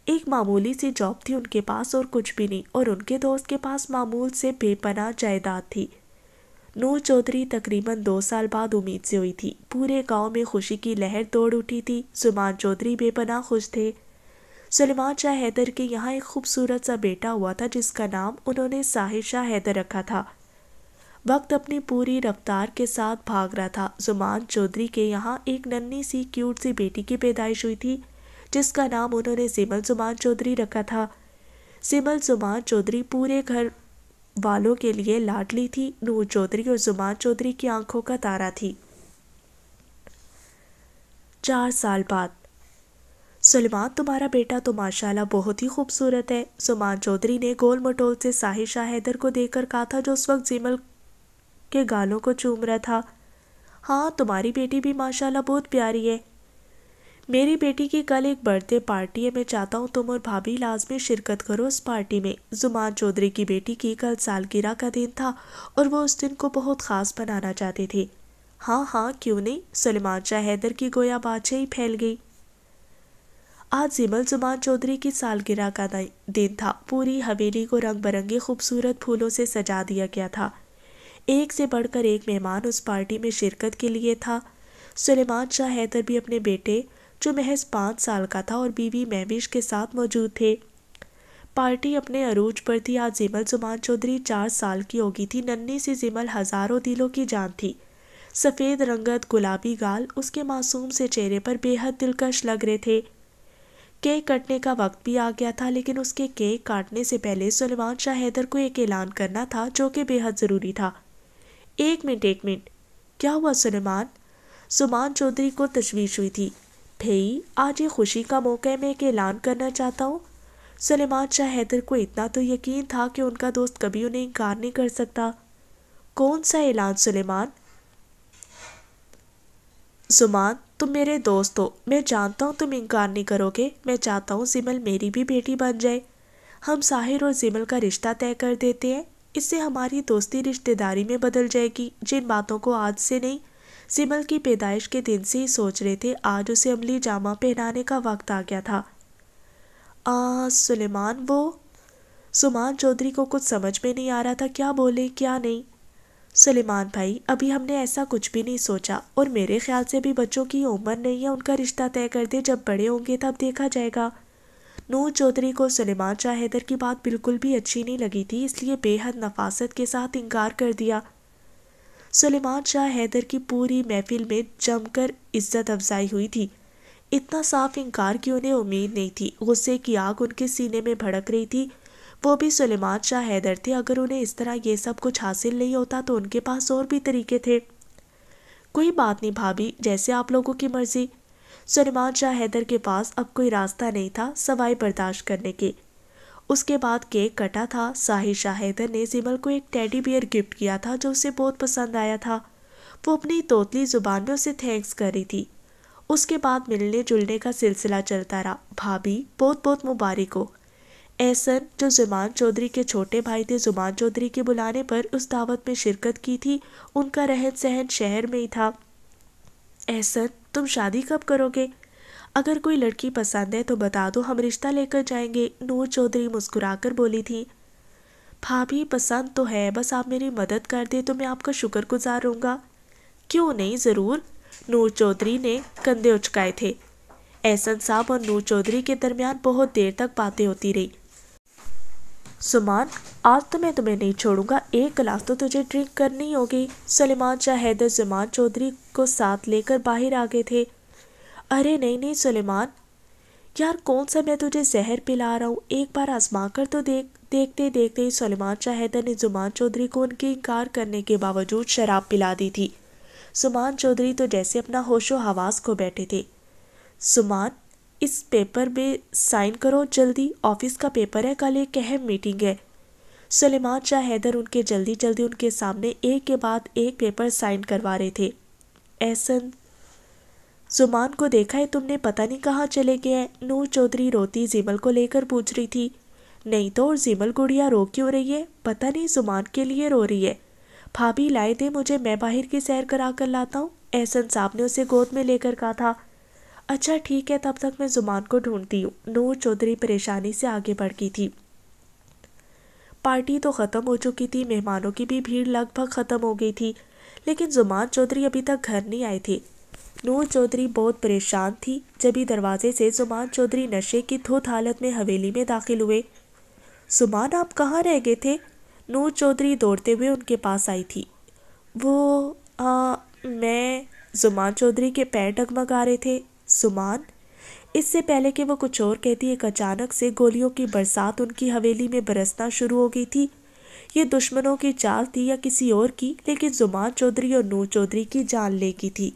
एक मामूली सी जॉब थी उनके पास और कुछ भी नहीं और उनके दोस्त के पास मामूल से बेपना जायदाद थी नूर चौधरी तकरीबन दो साल बाद उम्मीद से हुई थी पूरे गांव में खुशी की लहर तोड़ उठी थी सुमान चौधरी बेपनाह खुश थे सलीमान शाह हैदर के यहाँ एक खूबसूरत सा बेटा हुआ था जिसका नाम उन्होंने साहिर शाह हैदर रखा था वक्त अपनी पूरी रफ्तार के साथ भाग रहा था जुमान चौधरी के यहाँ एक नन्ही सी क्यूट सी बेटी की पैदाइश हुई थी जिसका नाम उन्होंने सिमल जुमान चौधरी रखा था सिमल जुमान चौधरी पूरे घर वालों के लिए लाडली थी नूर चौधरी और जुमान चौधरी की आंखों का तारा थी चार साल बाद सलमान तुम्हारा बेटा तो माशाल्लाह बहुत ही खूबसूरत है सुमान चौधरी ने गोल मटोल से शाह हैदर को देखकर कहा था जो उस वक्त जिमल के गालों को चूम रहा था हाँ तुम्हारी बेटी भी माशाल्लाह बहुत प्यारी है मेरी बेटी की कल एक बर्थडे पार्टी है मैं चाहता हूँ तुम और भाभी लाजमी शिरकत करो उस पार्टी में जुमान चौधरी की बेटी की कल सालगिरह का दिन था और वो उस दिन को बहुत ख़ास बनाना चाहते थे हाँ हाँ क्यों नहीं सलमान शाह हैदर की गोया बाछे ही फैल गई आज जिमल जुबान चौधरी की सालगिरह का दिन था पूरी हवेली को रंग बिरंगे खूबसूरत फूलों से सजा दिया गया था एक से बढ़कर एक मेहमान उस पार्टी में शिरकत के लिए था सुलेमान शाह हैदर भी अपने बेटे जो महज पाँच साल का था और बीवी महविश के साथ मौजूद थे पार्टी अपने अरूज पर थी आज जिमल जुबान चौधरी चार साल की होगी थी नन्नी सी जिमल हज़ारों दिलों की जान थी सफ़ेद रंगत गुलाबी गाल उसके मासूम से चेहरे पर बेहद दिलकश लग रहे थे केक कटने का वक्त भी आ गया था लेकिन उसके केक काटने से पहले सलेमान शाह हैदर को एक ऐलान करना था जो कि बेहद ज़रूरी था एक मिनट एक मिनट क्या हुआ सलेमान सुमान चौधरी को तशवीश हुई थी भई आज ये खुशी का है मैं एक ऐलान करना चाहता हूँ सलेमान शाह हैदर को इतना तो यकीन था कि उनका दोस्त कभी उन्हें इनकार नहीं कर सकता कौन सा ऐलान सलेमान सुमान तुम तो मेरे दोस्त हो मैं जानता हूँ तुम इनकार नहीं करोगे मैं चाहता हूँ जिमल मेरी भी बेटी बन जाए हम साहिर और जिमल का रिश्ता तय कर देते हैं इससे हमारी दोस्ती रिश्तेदारी में बदल जाएगी जिन बातों को आज से नहीं सिमल की पैदाइश के दिन से ही सोच रहे थे आज उसे अमली जामा पहनाने का वक्त आ गया था आ, सुलेमान वो सुमान चौधरी को कुछ समझ में नहीं आ रहा था क्या बोले क्या नहीं सलेमान भाई अभी हमने ऐसा कुछ भी नहीं सोचा और मेरे ख्याल से भी बच्चों की उम्र नहीं है उनका रिश्ता तय कर दे जब बड़े होंगे तब देखा जाएगा नूर चौधरी को सलेमान शाह हैदर की बात बिल्कुल भी अच्छी नहीं लगी थी इसलिए बेहद नफासत के साथ इनकार कर दिया सलेमान शाह हैदर की पूरी महफिल में जमकर इज्जत अफजाई हुई थी इतना साफ इनकार की उन्हें उम्मीद नहीं थी गुस्से की आग उनके सीने में भड़क रही थी वो भी सुलेमान शाह हैदर थे अगर उन्हें इस तरह ये सब कुछ हासिल नहीं होता तो उनके पास और भी तरीके थे कोई बात नहीं भाभी जैसे आप लोगों की मर्जी सुलेमान शाह हैदर के पास अब कोई रास्ता नहीं था सवाई बर्दाश्त करने के उसके बाद केक कटा था साहि शाह हैदर ने सिमल को एक टेडी बियर गिफ्ट किया था जो उसे बहुत पसंद आया था वो अपनी तोतली जुबान में उसे थैंक्स कर रही थी उसके बाद मिलने जुलने का सिलसिला चलता रहा भाभी बहुत बहुत मुबारक हो एहसन जो जुमान चौधरी के छोटे भाई थे जुमान चौधरी के बुलाने पर उस दावत में शिरकत की थी उनका रहन सहन शहर में ही था एहसन तुम शादी कब करोगे अगर कोई लड़की पसंद है तो बता दो हम रिश्ता लेकर जाएंगे नूर चौधरी मुस्कुराकर बोली थी भाभी पसंद तो है बस आप मेरी मदद कर दे तो मैं आपका शुक्र रहूँगा क्यों नहीं ज़रूर नूर चौधरी ने कंधे उचकाए थे एहसन साहब और नूर चौधरी के दरमियान बहुत देर तक बातें होती रही सुमान आज तो मैं तुम्हें नहीं छोड़ूंगा एक गिलास तो तुझे ड्रिंक करनी होगी सलेमान शाह हैदर जुमान चौधरी को साथ लेकर बाहर आ गए थे अरे नहीं नहीं सलेमान यार कौन सा मैं तुझे जहर पिला रहा हूँ एक बार आजमा कर तो देख देखते देखते ही सलेमान शाह हैदर ने जुमान चौधरी को उनके इनकार करने के बावजूद शराब पिला दी थी सुमान चौधरी तो जैसे अपना होशो हवास खो बैठे थे सुमान इस पेपर में साइन करो जल्दी ऑफिस का पेपर है कल एक अहम मीटिंग है सलेमान शाह हैदर उनके जल्दी जल्दी उनके सामने एक के बाद एक पेपर साइन करवा रहे थे एहसन जुमान को देखा है तुमने पता नहीं कहाँ चले गए नूर चौधरी रोती जिमल को लेकर पूछ रही थी नहीं तो और जिमल गुड़िया रो क्यों रही है पता नहीं जुमान के लिए रो रही है भाभी लाए थे मुझे मैं बाहर की सैर करा कर लाता हूँ एहसन साहब ने उसे गोद में लेकर कहा था अच्छा ठीक है तब तक मैं जुमान को ढूंढती हूँ नूर चौधरी परेशानी से आगे बढ़ गई थी पार्टी तो ख़त्म हो चुकी थी मेहमानों की भी भीड़ लगभग ख़त्म हो गई थी लेकिन जुमान चौधरी अभी तक घर नहीं आए थे नूर चौधरी बहुत परेशान थी जब ही दरवाजे से जुमान चौधरी नशे की धुत हालत में हवेली में दाखिल हुए जुमान आप कहाँ रह गए थे नूर चौधरी दौड़ते हुए उनके पास आई थी वो आ, मैं जुमान चौधरी के पैर टगमगा रहे थे सुमान इससे पहले कि वो कुछ और कहती एक अचानक से गोलियों की बरसात उनकी हवेली में बरसना शुरू हो गई थी ये दुश्मनों की चाल थी या किसी और की लेकिन जुमान चौधरी और नूर चौधरी की जान ले की थी